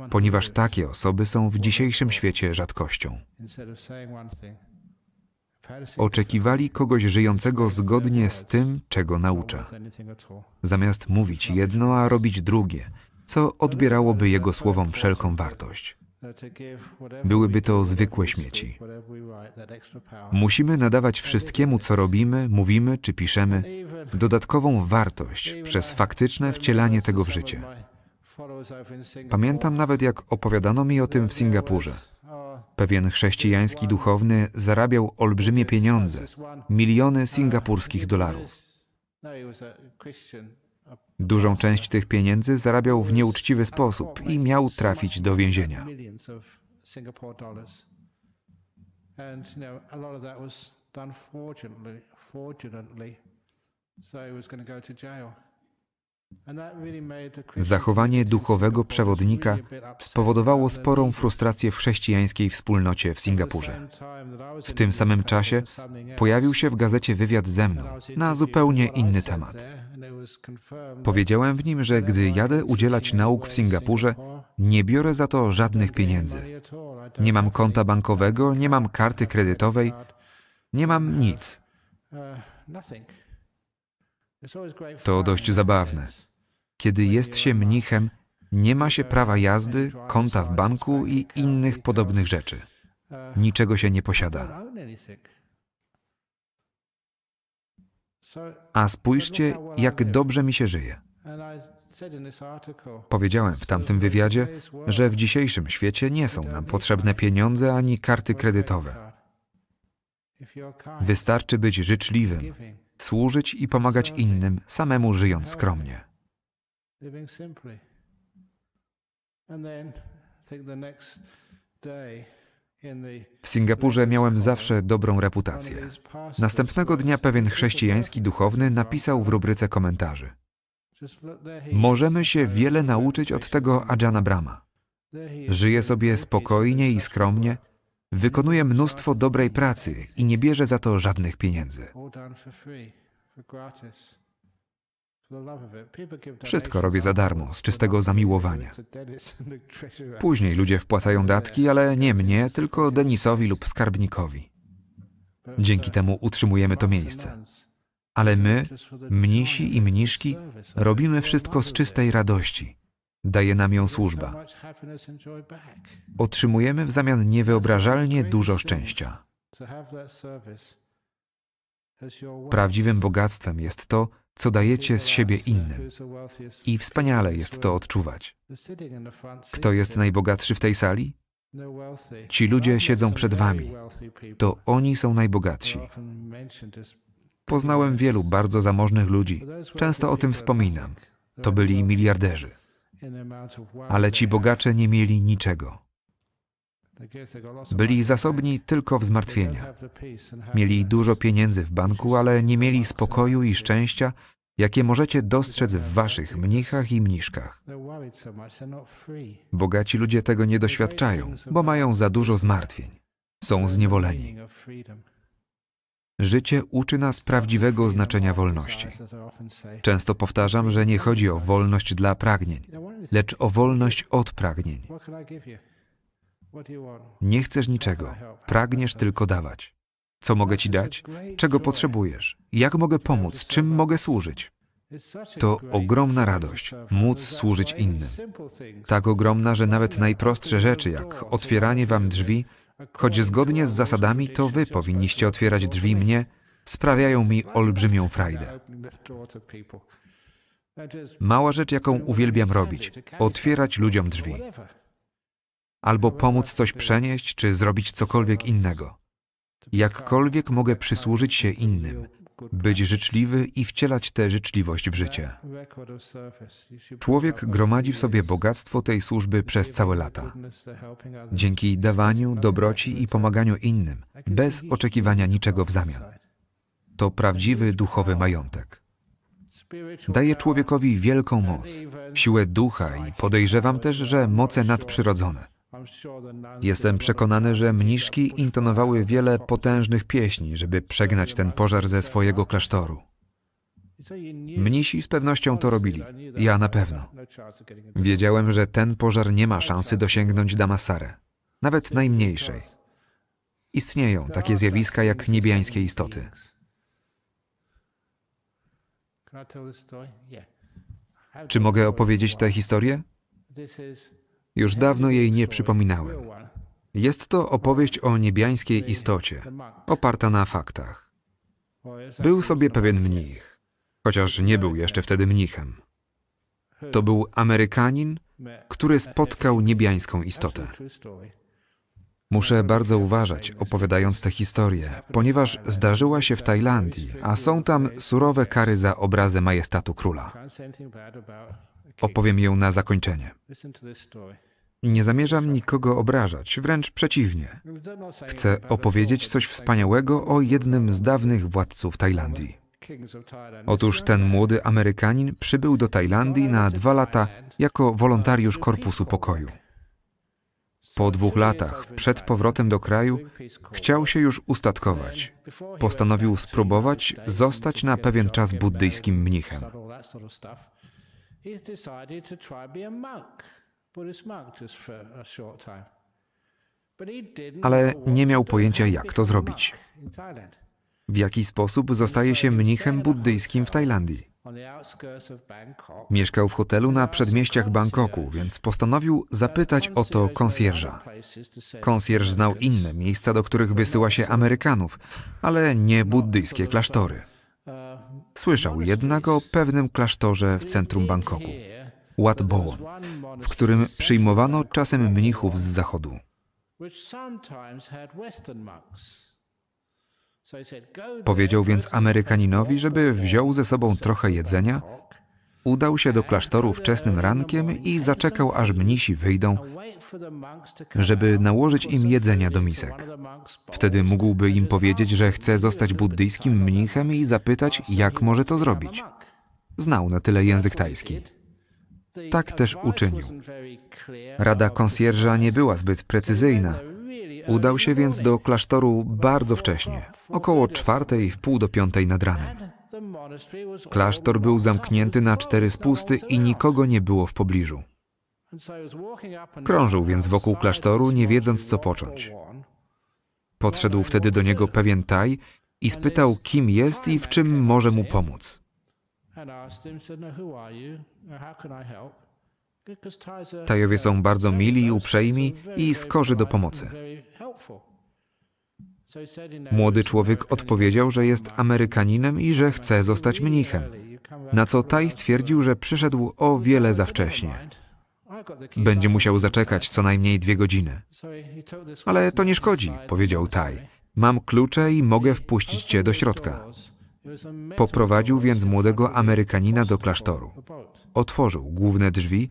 ponieważ takie osoby są w dzisiejszym świecie rzadkością. Oczekiwali kogoś żyjącego zgodnie z tym, czego naucza. Zamiast mówić jedno, a robić drugie, co odbierałoby jego słowom wszelką wartość. Byłyby to zwykłe śmieci. Musimy nadawać wszystkiemu, co robimy, mówimy czy piszemy, dodatkową wartość przez faktyczne wcielanie tego w życie. Pamiętam nawet, jak opowiadano mi o tym w Singapurze. Pewien chrześcijański duchowny zarabiał olbrzymie pieniądze miliony singapurskich dolarów. Dużą część tych pieniędzy zarabiał w nieuczciwy sposób i miał trafić do więzienia. done fraudulently, so he was going to go to jail. Zachowanie duchowego przewodnika spowodowało sporą frustrację w chrześcijańskiej wspólnocie w Singapurze. W tym samym czasie pojawił się w gazecie wywiad ze mną na zupełnie inny temat. Powiedziałem w nim, że gdy jadę udzielać nauk w Singapurze, nie biorę za to żadnych pieniędzy. Nie mam konta bankowego, nie mam karty kredytowej, nie mam nic. To dość zabawne. Kiedy jest się mnichem, nie ma się prawa jazdy, konta w banku i innych podobnych rzeczy. Niczego się nie posiada. A spójrzcie, jak dobrze mi się żyje. Powiedziałem w tamtym wywiadzie, że w dzisiejszym świecie nie są nam potrzebne pieniądze ani karty kredytowe. Wystarczy być życzliwym, służyć i pomagać innym, samemu żyjąc skromnie. W Singapurze miałem zawsze dobrą reputację. Następnego dnia pewien chrześcijański duchowny napisał w rubryce komentarzy: Możemy się wiele nauczyć od tego Ajana Brahma. Żyje sobie spokojnie i skromnie, Wykonuje mnóstwo dobrej pracy i nie bierze za to żadnych pieniędzy. Wszystko robię za darmo, z czystego zamiłowania. Później ludzie wpłacają datki, ale nie mnie, tylko Denisowi lub skarbnikowi. Dzięki uh, temu utrzymujemy to miejsce. Ale my, mnisi i mniszki, robimy wszystko z czystej radości. Daje nam ją służba. Otrzymujemy w zamian niewyobrażalnie dużo szczęścia. Prawdziwym bogactwem jest to, co dajecie z siebie innym. I wspaniale jest to odczuwać. Kto jest najbogatszy w tej sali? Ci ludzie siedzą przed wami. To oni są najbogatsi. Poznałem wielu bardzo zamożnych ludzi. Często o tym wspominam. To byli miliarderzy. Ale ci bogacze nie mieli niczego. Byli zasobni tylko w zmartwienia. Mieli dużo pieniędzy w banku, ale nie mieli spokoju i szczęścia, jakie możecie dostrzec w waszych mnichach i mniszkach. Bogaci ludzie tego nie doświadczają, bo mają za dużo zmartwień. Są zniewoleni. Życie uczy nas prawdziwego znaczenia wolności. Często powtarzam, że nie chodzi o wolność dla pragnień, lecz o wolność od pragnień. Nie chcesz niczego, pragniesz tylko dawać. Co mogę ci dać? Czego potrzebujesz? Jak mogę pomóc? Czym mogę służyć? To ogromna radość móc służyć innym. Tak ogromna, że nawet najprostsze rzeczy, jak otwieranie wam drzwi, choć zgodnie z zasadami to wy powinniście otwierać drzwi mnie, sprawiają mi olbrzymią frajdę. Mała rzecz, jaką uwielbiam robić otwierać ludziom drzwi. Albo pomóc coś przenieść, czy zrobić cokolwiek innego. Jakkolwiek mogę przysłużyć się innym, być życzliwy i wcielać tę życzliwość w życie. Człowiek gromadzi w sobie bogactwo tej służby przez całe lata. Dzięki dawaniu, dobroci i pomaganiu innym, bez oczekiwania niczego w zamian. To prawdziwy duchowy majątek. Daje człowiekowi wielką moc, siłę ducha i podejrzewam też, że moce nadprzyrodzone. Jestem przekonany, że mniszki intonowały wiele potężnych pieśni, żeby przegnać ten pożar ze swojego klasztoru. Mnisi z pewnością to robili. Ja na pewno. Wiedziałem, że ten pożar nie ma szansy dosięgnąć Damasarę, nawet najmniejszej. Istnieją takie zjawiska jak niebiańskie istoty. Czy mogę opowiedzieć tę historię? Już dawno jej nie przypominałem. Jest to opowieść o niebiańskiej istocie, oparta na faktach. Był sobie pewien mnich, chociaż nie był jeszcze wtedy mnichem. To był Amerykanin, który spotkał niebiańską istotę. Muszę bardzo uważać, opowiadając tę historię, ponieważ zdarzyła się w Tajlandii, a są tam surowe kary za obrazę majestatu króla. Opowiem ją na zakończenie. Nie zamierzam nikogo obrażać, wręcz przeciwnie. Chcę opowiedzieć coś wspaniałego o jednym z dawnych władców Tajlandii. Otóż ten młody Amerykanin przybył do Tajlandii na dwa lata jako wolontariusz Korpusu Pokoju. Po dwóch latach, przed powrotem do kraju, chciał się już ustatkować. Postanowił spróbować zostać na pewien czas buddyjskim mnichem. Ale nie miał pojęcia, jak to zrobić. W jaki sposób zostaje się mnichem buddyjskim w Tajlandii? Mieszkał w hotelu na przedmieściach Bangkoku, więc postanowił zapytać o to konsjerża. Konsjerż znał inne miejsca, do których wysyła się Amerykanów, ale uh, nie buddyjskie uh, klasztory. Uh, Słyszał jednak o pewnym klasztorze w centrum Bangkoku ład w którym przyjmowano czasem mnichów z zachodu. Powiedział więc Amerykaninowi, żeby wziął ze sobą trochę jedzenia, udał się do klasztoru wczesnym rankiem i zaczekał, aż mnisi wyjdą, żeby nałożyć im jedzenia do misek. Wtedy mógłby im powiedzieć, że chce zostać buddyjskim mnichem i zapytać, jak może to zrobić. Znał na tyle język tajski. Tak też uczynił. Rada konsjerża nie była zbyt precyzyjna. Udał się więc do klasztoru bardzo wcześnie, około czwartej w pół do piątej nad ranem. Klasztor był zamknięty na cztery spusty i nikogo nie było w pobliżu. Krążył więc wokół klasztoru, nie wiedząc co począć. Podszedł wtedy do niego pewien taj i spytał, kim jest i w czym może mu pomóc. Tajowie są bardzo mili, uprzejmi i skorzy do pomocy. Młody człowiek odpowiedział, że jest Amerykaninem i że chce zostać mnichem, na co Taj stwierdził, że przyszedł o wiele za wcześnie. Będzie musiał zaczekać co najmniej dwie godziny. Ale to nie szkodzi, powiedział Taj. Mam klucze i mogę wpuścić cię do środka. Poprowadził więc młodego Amerykanina do klasztoru. Otworzył główne drzwi,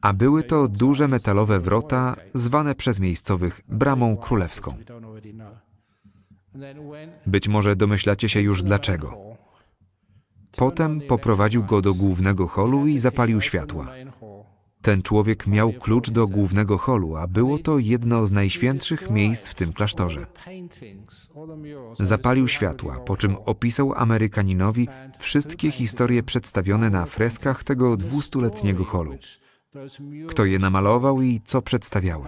a były to duże metalowe wrota zwane przez miejscowych bramą królewską. Być może domyślacie się już dlaczego. Potem poprowadził go do głównego holu i zapalił światła. Ten człowiek miał klucz do głównego holu, a było to jedno z najświętszych miejsc w tym klasztorze. Zapalił światła, po czym opisał Amerykaninowi wszystkie historie przedstawione na freskach tego dwustuletniego holu kto je namalował i co przedstawiały.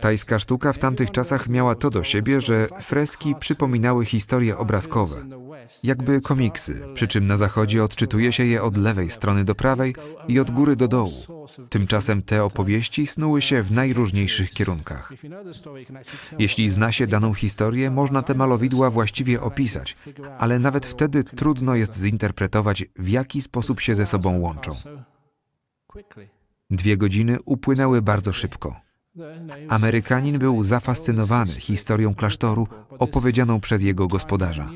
Tajska sztuka w tamtych czasach miała to do siebie, że freski przypominały historie obrazkowe, jakby komiksy, przy czym na zachodzie odczytuje się je od lewej strony do prawej i od góry do dołu. Tymczasem te opowieści snuły się w najróżniejszych kierunkach. Jeśli zna się daną historię, można te malowidła właściwie opisać, ale nawet wtedy trudno jest zinterpretować, w jaki sposób się ze sobą łączą. Dwie godziny upłynęły bardzo szybko. Amerykanin był zafascynowany historią klasztoru opowiedzianą przez jego gospodarza.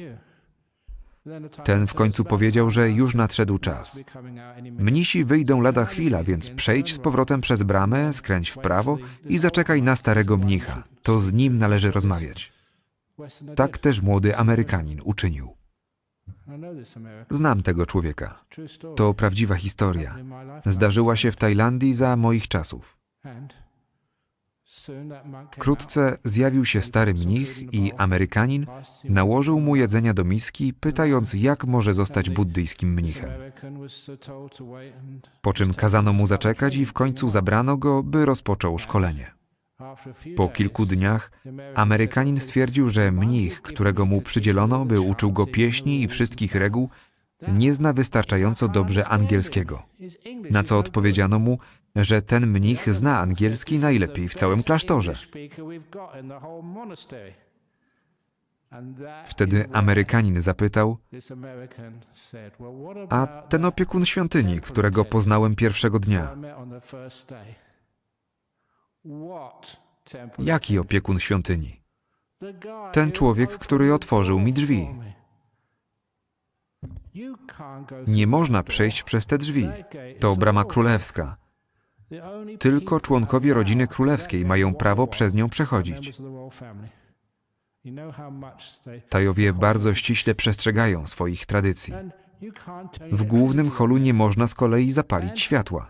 Ten w końcu powiedział, że już nadszedł czas. Mnisi wyjdą lada chwila, więc przejdź z powrotem przez bramę, skręć w prawo i zaczekaj na starego mnicha. To z nim należy rozmawiać. Tak też młody Amerykanin uczynił. Znam tego człowieka. To prawdziwa historia. Zdarzyła się w Tajlandii za moich czasów. Wkrótce zjawił się stary mnich i Amerykanin nałożył mu jedzenia do miski, pytając, jak może zostać buddyjskim mnichem. Po czym kazano mu zaczekać i w końcu zabrano go, by rozpoczął szkolenie. Po kilku dniach Amerykanin stwierdził, że mnich, którego mu przydzielono, by uczył go pieśni i wszystkich reguł, nie zna wystarczająco dobrze angielskiego. Na co odpowiedziano mu, że ten mnich zna angielski najlepiej w całym klasztorze. Wtedy Amerykanin zapytał: A ten opiekun świątyni, którego poznałem pierwszego dnia? Jaki opiekun świątyni? Ten człowiek, który otworzył mi drzwi. Nie można przejść przez te drzwi. To brama królewska. Tylko członkowie rodziny królewskiej mają prawo przez nią przechodzić. Tajowie bardzo ściśle przestrzegają swoich tradycji. W głównym holu nie można z kolei zapalić światła.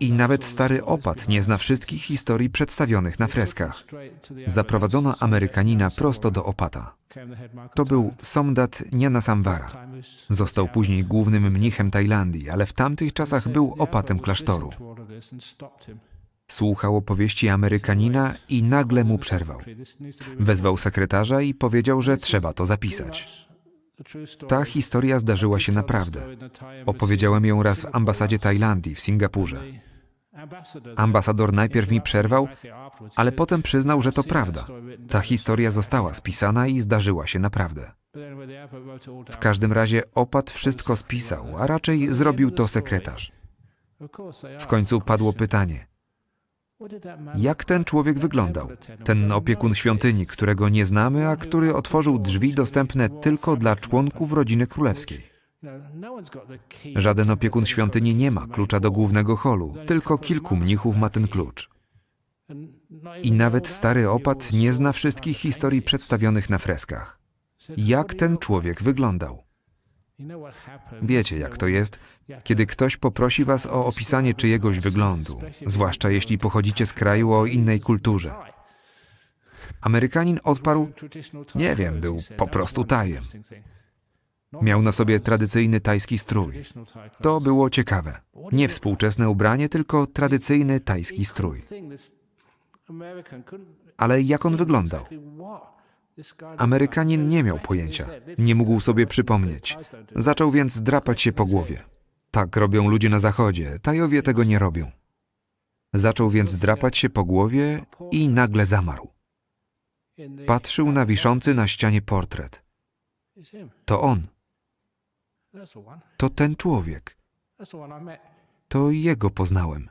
I nawet stary opat nie zna wszystkich historii przedstawionych na freskach. Zaprowadzono Amerykanina prosto do opata. To był Somdat Nyanasamvara. Został później głównym mnichem Tajlandii, ale w tamtych czasach był opatem klasztoru. Słuchał opowieści Amerykanina i nagle mu przerwał. Wezwał sekretarza i powiedział, że trzeba to zapisać. Ta historia zdarzyła się naprawdę. Opowiedziałem ją raz w ambasadzie Tajlandii w Singapurze. Ambasador najpierw mi przerwał, ale potem przyznał, że to prawda. Ta historia została spisana i zdarzyła się naprawdę. W każdym razie opat wszystko spisał, a raczej zrobił to sekretarz. W końcu padło pytanie: jak ten człowiek wyglądał? Ten opiekun świątyni, którego nie znamy, a który otworzył drzwi dostępne tylko dla członków rodziny królewskiej. Żaden opiekun świątyni nie ma klucza do głównego holu, tylko kilku mnichów ma ten klucz. I nawet stary opat nie zna wszystkich historii przedstawionych na freskach. Jak ten człowiek wyglądał? Wiecie, jak to jest, kiedy ktoś poprosi was o opisanie czyjegoś wyglądu, zwłaszcza jeśli pochodzicie z kraju o innej kulturze. Amerykanin odparł, nie wiem, był po prostu tajem. Miał na sobie tradycyjny tajski strój. To było ciekawe. Nie współczesne ubranie, tylko tradycyjny tajski strój. Ale jak on wyglądał? Amerykanin nie miał pojęcia, nie mógł sobie przypomnieć. Zaczął więc drapać się po głowie. Tak robią ludzie na zachodzie, Tajowie tego nie robią. Zaczął więc drapać się po głowie i nagle zamarł. Patrzył na wiszący na ścianie portret. To on. To ten człowiek. To jego poznałem.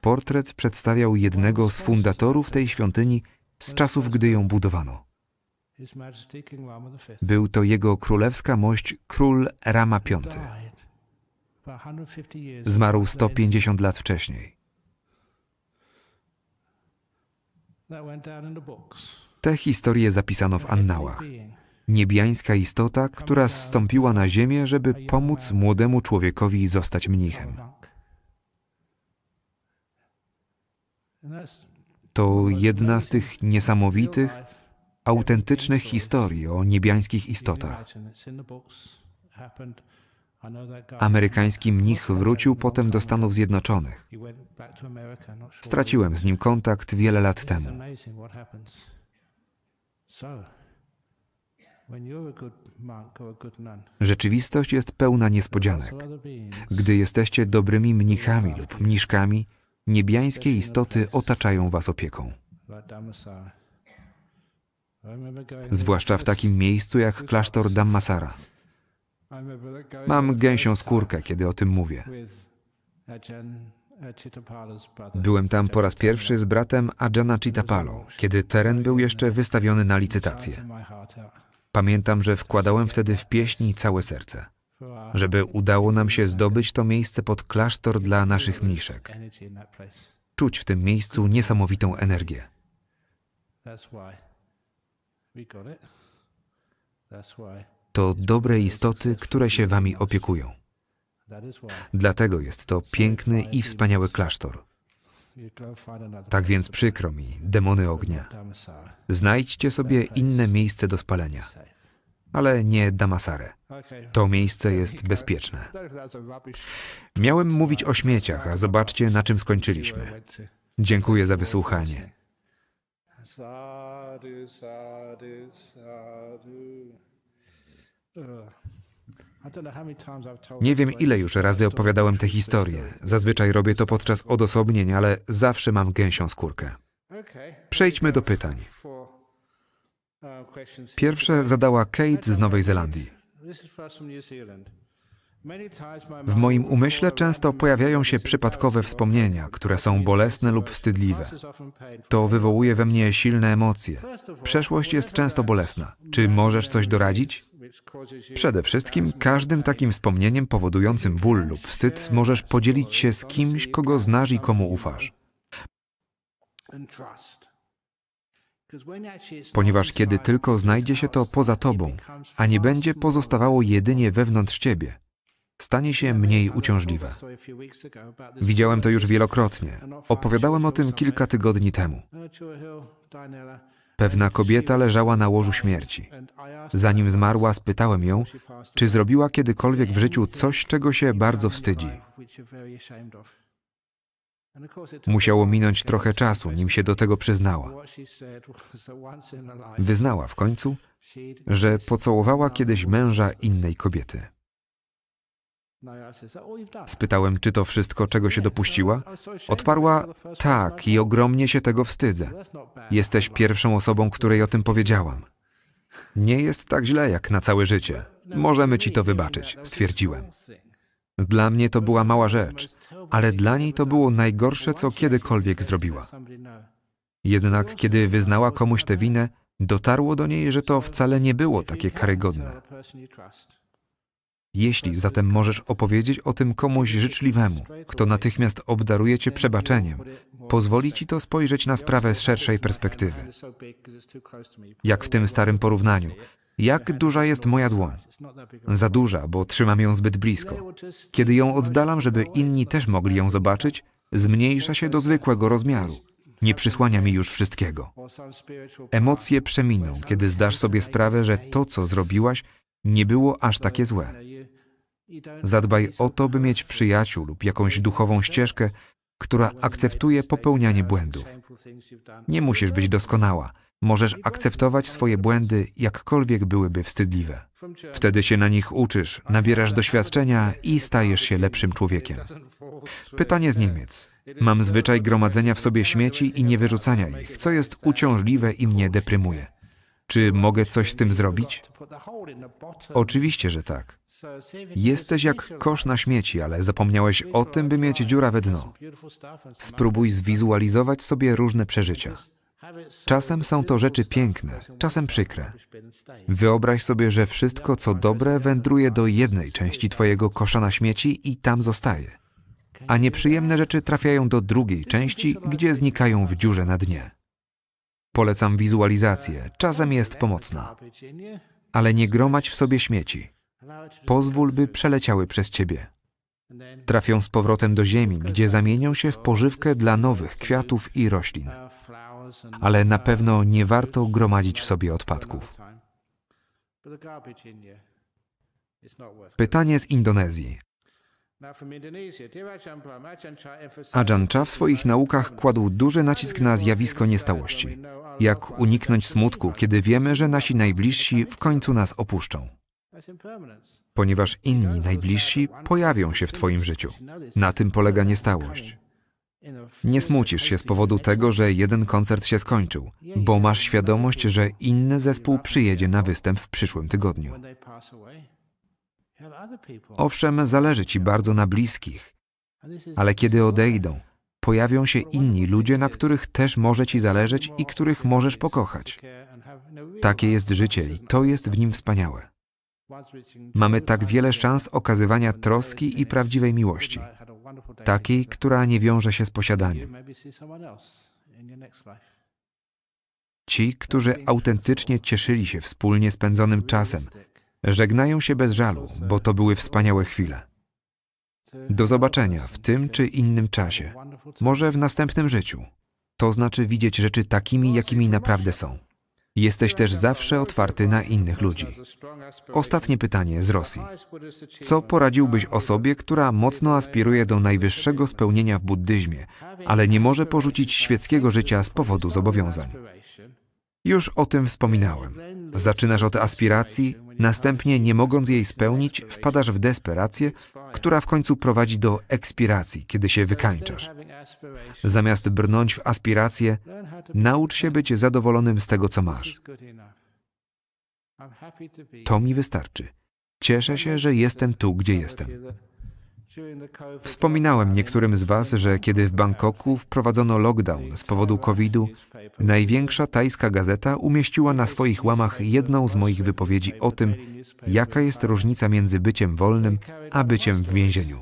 Portret przedstawiał jednego z fundatorów tej świątyni z czasów, gdy ją budowano. Był to jego królewska mość król Rama V. Zmarł 150 lat wcześniej. Te historie zapisano w annałach. Niebiańska istota, która zstąpiła na ziemię, żeby pomóc młodemu człowiekowi zostać mnichem. To jedna z tych niesamowitych, autentycznych historii o niebiańskich istotach. Amerykański mnich wrócił potem do Stanów Zjednoczonych. Straciłem z nim kontakt wiele lat temu. Rzeczywistość jest pełna niespodzianek. Gdy jesteście dobrymi mnichami lub mniszkami, niebiańskie istoty otaczają was opieką. Zwłaszcza w takim miejscu jak klasztor Dammasara. Mam gęsią skórkę, kiedy o tym mówię. Byłem tam po raz pierwszy z bratem Ajana Chittapalą, kiedy teren był jeszcze wystawiony na licytację. Pamiętam, że wkładałem wtedy w pieśni całe serce żeby udało nam się zdobyć to miejsce pod klasztor dla naszych mniszek. Czuć w tym miejscu niesamowitą energię. To dobre istoty, które się wami opiekują. Dlatego jest to piękny i wspaniały klasztor. Tak więc przykro mi, demony ognia. Znajdźcie sobie inne miejsce do spalenia ale nie Damasare. To miejsce jest bezpieczne. Miałem mówić o śmieciach, a zobaczcie, na czym skończyliśmy. Dziękuję za wysłuchanie. Nie wiem, ile już razy opowiadałem tę historię. Zazwyczaj robię to podczas odosobnień, ale zawsze mam gęsią skórkę. Przejdźmy do pytań. Uh, Pierwsze zadała Kate z Nowej Zelandii. W moim umyśle często pojawiają się przypadkowe wspomnienia, które są bolesne lub wstydliwe. To wywołuje we mnie silne emocje. Przeszłość jest często bolesna. Czy możesz coś doradzić? Przede wszystkim każdym takim wspomnieniem powodującym ból lub wstyd możesz podzielić się z kimś, kogo znasz i komu ufasz. Ponieważ kiedy tylko znajdzie się to poza tobą, a nie będzie pozostawało jedynie wewnątrz ciebie, stanie się mniej uciążliwe. Widziałem to już wielokrotnie. Opowiadałem o tym kilka tygodni temu. Pewna kobieta leżała na łożu śmierci. Zanim zmarła, spytałem ją, czy zrobiła kiedykolwiek w życiu coś, czego się bardzo wstydzi. Musiało minąć trochę czasu, nim się do tego przyznała. Wyznała w końcu, że pocałowała kiedyś męża innej kobiety. Spytałem, czy to wszystko, czego się dopuściła? Odparła, tak, i ogromnie się tego wstydzę. Jesteś pierwszą osobą, której o tym powiedziałam. Nie jest tak źle jak na całe życie. Możemy ci to wybaczyć, stwierdziłem. Dla mnie to była mała rzecz, ale dla niej to było najgorsze, co kiedykolwiek zrobiła. Jednak kiedy wyznała komuś tę winę, dotarło do niej, że to wcale nie było takie karygodne. Jeśli zatem możesz opowiedzieć o tym komuś życzliwemu, kto natychmiast obdaruje cię przebaczeniem, pozwoli ci to spojrzeć na sprawę z szerszej perspektywy. Jak w tym starym porównaniu, jak duża jest moja dłoń? Za duża, bo trzymam ją zbyt blisko. Kiedy ją oddalam, żeby inni też mogli ją zobaczyć, zmniejsza się do zwykłego rozmiaru. Nie przysłania mi już wszystkiego. Emocje przeminą, kiedy zdasz sobie sprawę, że to, co zrobiłaś, nie było aż takie złe. Zadbaj o to, by mieć przyjaciół lub jakąś duchową ścieżkę, która akceptuje popełnianie błędów. Nie musisz być doskonała Możesz akceptować swoje błędy, jakkolwiek byłyby wstydliwe. Wtedy się na nich uczysz, nabierasz doświadczenia i stajesz się lepszym człowiekiem. Pytanie z Niemiec. Mam zwyczaj gromadzenia w sobie śmieci i nie wyrzucania ich, co jest uciążliwe i mnie deprymuje. Czy mogę coś z tym zrobić? Oczywiście, że tak. Jesteś jak kosz na śmieci, ale zapomniałeś o tym, by mieć dziura we dno. Spróbuj zwizualizować sobie różne przeżycia. Czasem są to rzeczy piękne, czasem przykre. Wyobraź sobie, że wszystko, co dobre, wędruje do jednej części Twojego kosza na śmieci i tam zostaje, a nieprzyjemne rzeczy trafiają do drugiej części, gdzie znikają w dziurze na dnie. Polecam wizualizację, czasem jest pomocna. Ale nie gromadź w sobie śmieci. Pozwól, by przeleciały przez Ciebie. Trafią z powrotem do ziemi, gdzie zamienią się w pożywkę dla nowych kwiatów i roślin ale na pewno nie warto gromadzić w sobie odpadków. Pytanie z Indonezji. Ajahn Chah w swoich naukach kładł duży nacisk na zjawisko niestałości. Jak uniknąć smutku, kiedy wiemy, że nasi najbliżsi w końcu nas opuszczą? Ponieważ inni najbliżsi pojawią się w Twoim życiu. Na tym polega niestałość. Nie smucisz się z powodu tego, że jeden koncert się skończył, bo masz świadomość, że inny zespół przyjedzie na występ w przyszłym tygodniu. Owszem, zależy ci bardzo na bliskich, ale kiedy odejdą, pojawią się inni ludzie, na których też może ci zależeć i których możesz pokochać. Takie jest życie i to jest w nim wspaniałe. Mamy tak wiele szans okazywania troski i prawdziwej miłości takiej, która nie wiąże się z posiadaniem. Ci, którzy autentycznie cieszyli się wspólnie spędzonym czasem, żegnają się bez żalu, bo to były wspaniałe chwile. Do zobaczenia w tym czy innym czasie, może w następnym życiu. To znaczy widzieć rzeczy takimi, jakimi naprawdę są. Jesteś też zawsze otwarty na innych ludzi. Ostatnie pytanie z Rosji. Co poradziłbyś osobie, która mocno aspiruje do najwyższego spełnienia w buddyzmie, ale nie może porzucić świeckiego życia z powodu zobowiązań? Już o tym wspominałem. Zaczynasz od aspiracji, następnie, nie mogąc jej spełnić, wpadasz w desperację, która w końcu prowadzi do ekspiracji, kiedy się wykańczasz. Zamiast brnąć w aspiracje, naucz się być zadowolonym z tego, co masz. To mi wystarczy. Cieszę się, że jestem tu, gdzie jestem. Wspominałem niektórym z Was, że kiedy w Bangkoku wprowadzono lockdown z powodu COVID-u, największa tajska gazeta umieściła na swoich łamach jedną z moich wypowiedzi o tym, jaka jest różnica między byciem wolnym a byciem w więzieniu.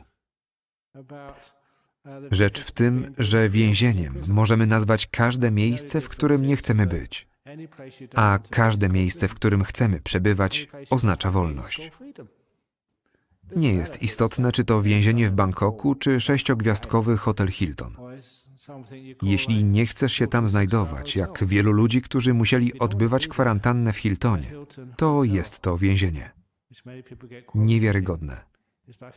Rzecz w tym, że więzieniem możemy nazwać każde miejsce, w którym nie chcemy być, a każde miejsce, w którym chcemy przebywać, oznacza wolność. Nie jest istotne, czy to więzienie w Bangkoku, czy sześciogwiazdkowy hotel Hilton. Jeśli nie chcesz się tam znajdować, jak wielu ludzi, którzy musieli odbywać kwarantannę w Hiltonie, to jest to więzienie. Niewiarygodne.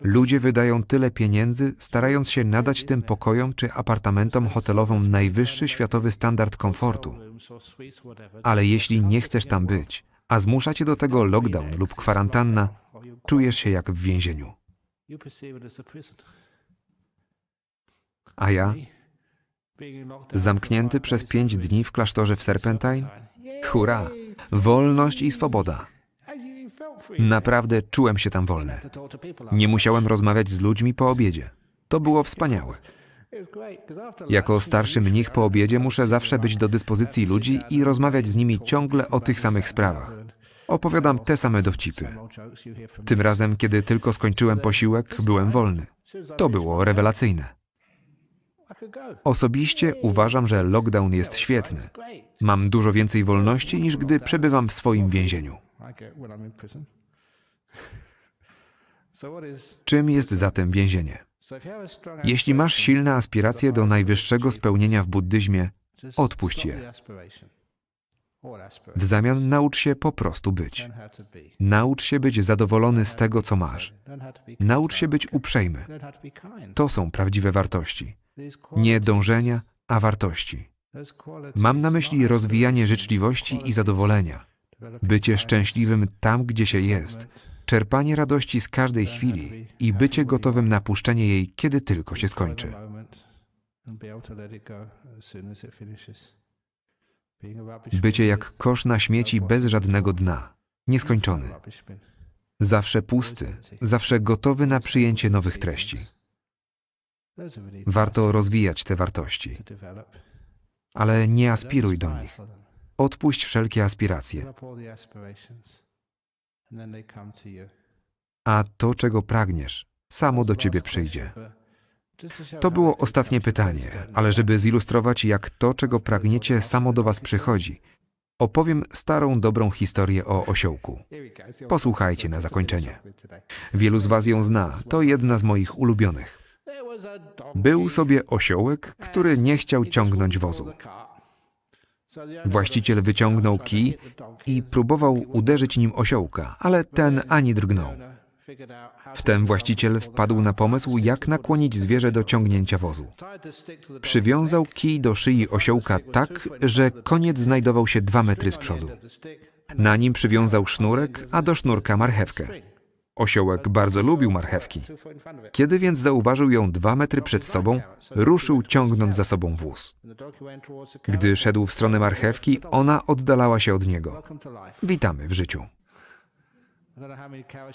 Ludzie wydają tyle pieniędzy, starając się nadać tym pokojom czy apartamentom hotelowym najwyższy światowy standard komfortu. Ale jeśli nie chcesz tam być, a zmusza cię do tego lockdown lub kwarantanna, Czujesz się jak w więzieniu. A ja? Zamknięty przez pięć dni w klasztorze w Serpentine? Hurra! Wolność i swoboda. Naprawdę czułem się tam wolny. Nie musiałem rozmawiać z ludźmi po obiedzie. To było wspaniałe. Jako starszy mnich po obiedzie muszę zawsze być do dyspozycji ludzi i rozmawiać z nimi ciągle o tych samych sprawach. Opowiadam te same dowcipy. Tym razem, kiedy tylko skończyłem posiłek, byłem wolny. To było rewelacyjne. Osobiście uważam, że lockdown jest świetny. Mam dużo więcej wolności niż gdy przebywam w swoim więzieniu. Czym jest zatem więzienie? Jeśli masz silne aspiracje do najwyższego spełnienia w buddyzmie, odpuść je. W zamian naucz się po prostu być. Naucz się być zadowolony z tego, co masz. Naucz się być uprzejmy. To są prawdziwe wartości. Nie dążenia, a wartości. Mam na myśli rozwijanie życzliwości i zadowolenia. Bycie szczęśliwym tam, gdzie się jest. Czerpanie radości z każdej chwili i bycie gotowym na puszczenie jej, kiedy tylko się skończy. Bycie jak kosz na śmieci bez żadnego dna, nieskończony. Zawsze pusty, zawsze gotowy na przyjęcie nowych treści. Warto rozwijać te wartości, ale nie aspiruj do nich. Odpuść wszelkie aspiracje. A to, czego pragniesz, samo do ciebie przyjdzie. To było ostatnie pytanie, ale żeby zilustrować, jak to, czego pragniecie, samo do Was przychodzi, opowiem starą, dobrą historię o osiołku. Posłuchajcie na zakończenie. Wielu z Was ją zna, to jedna z moich ulubionych. Był sobie osiołek, który nie chciał ciągnąć wozu. Właściciel wyciągnął kij i próbował uderzyć nim osiołka, ale ten ani drgnął. Wtem właściciel wpadł na pomysł, jak nakłonić zwierzę do ciągnięcia wozu. Przywiązał kij do szyi osiołka tak, że koniec znajdował się dwa metry z przodu. Na nim przywiązał sznurek, a do sznurka marchewkę. Osiołek bardzo lubił marchewki. Kiedy więc zauważył ją dwa metry przed sobą, ruszył ciągnąc za sobą wóz. Gdy szedł w stronę marchewki, ona oddalała się od niego. Witamy w życiu.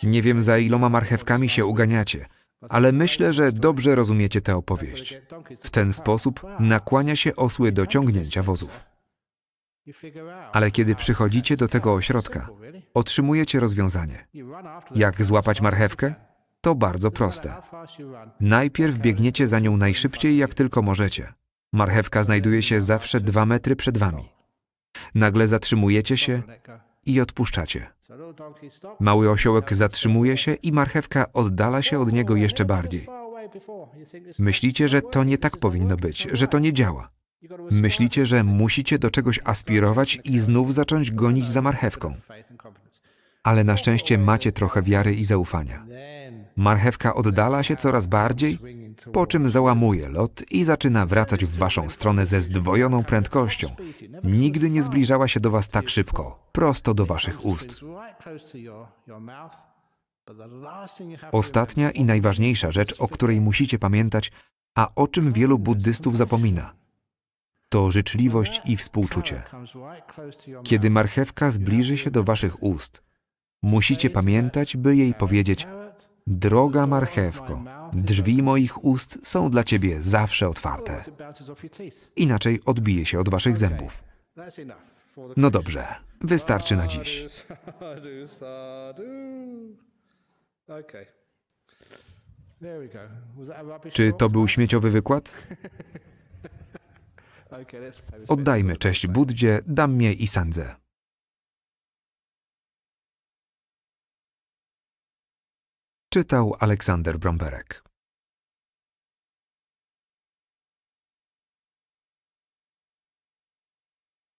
Nie wiem, za iloma marchewkami się uganiacie, ale myślę, że dobrze rozumiecie tę opowieść. W ten sposób nakłania się osły do ciągnięcia wozów. Ale kiedy przychodzicie do tego ośrodka, otrzymujecie rozwiązanie. Jak złapać marchewkę? To bardzo proste. Najpierw biegniecie za nią najszybciej, jak tylko możecie. Marchewka znajduje się zawsze dwa metry przed wami. Nagle zatrzymujecie się i odpuszczacie. Mały osiołek zatrzymuje się i marchewka oddala się od niego jeszcze bardziej. Myślicie, że to nie tak powinno być, że to nie działa. Myślicie, że musicie do czegoś aspirować i znów zacząć gonić za marchewką. Ale na szczęście macie trochę wiary i zaufania. Marchewka oddala się coraz bardziej, po czym załamuje lot i zaczyna wracać w waszą stronę ze zdwojoną prędkością. Nigdy nie zbliżała się do was tak szybko, prosto do waszych ust. Ostatnia i najważniejsza rzecz, o której musicie pamiętać, a o czym wielu buddystów zapomina, to życzliwość i współczucie. Kiedy marchewka zbliży się do waszych ust, musicie pamiętać, by jej powiedzieć Droga marchewko, drzwi moich ust są dla ciebie zawsze otwarte. Inaczej odbije się od waszych zębów. No dobrze, wystarczy na dziś. Czy to był śmieciowy wykład? Oddajmy cześć Buddzie, Dammie i Sandze. Czytał Aleksander Bromberek.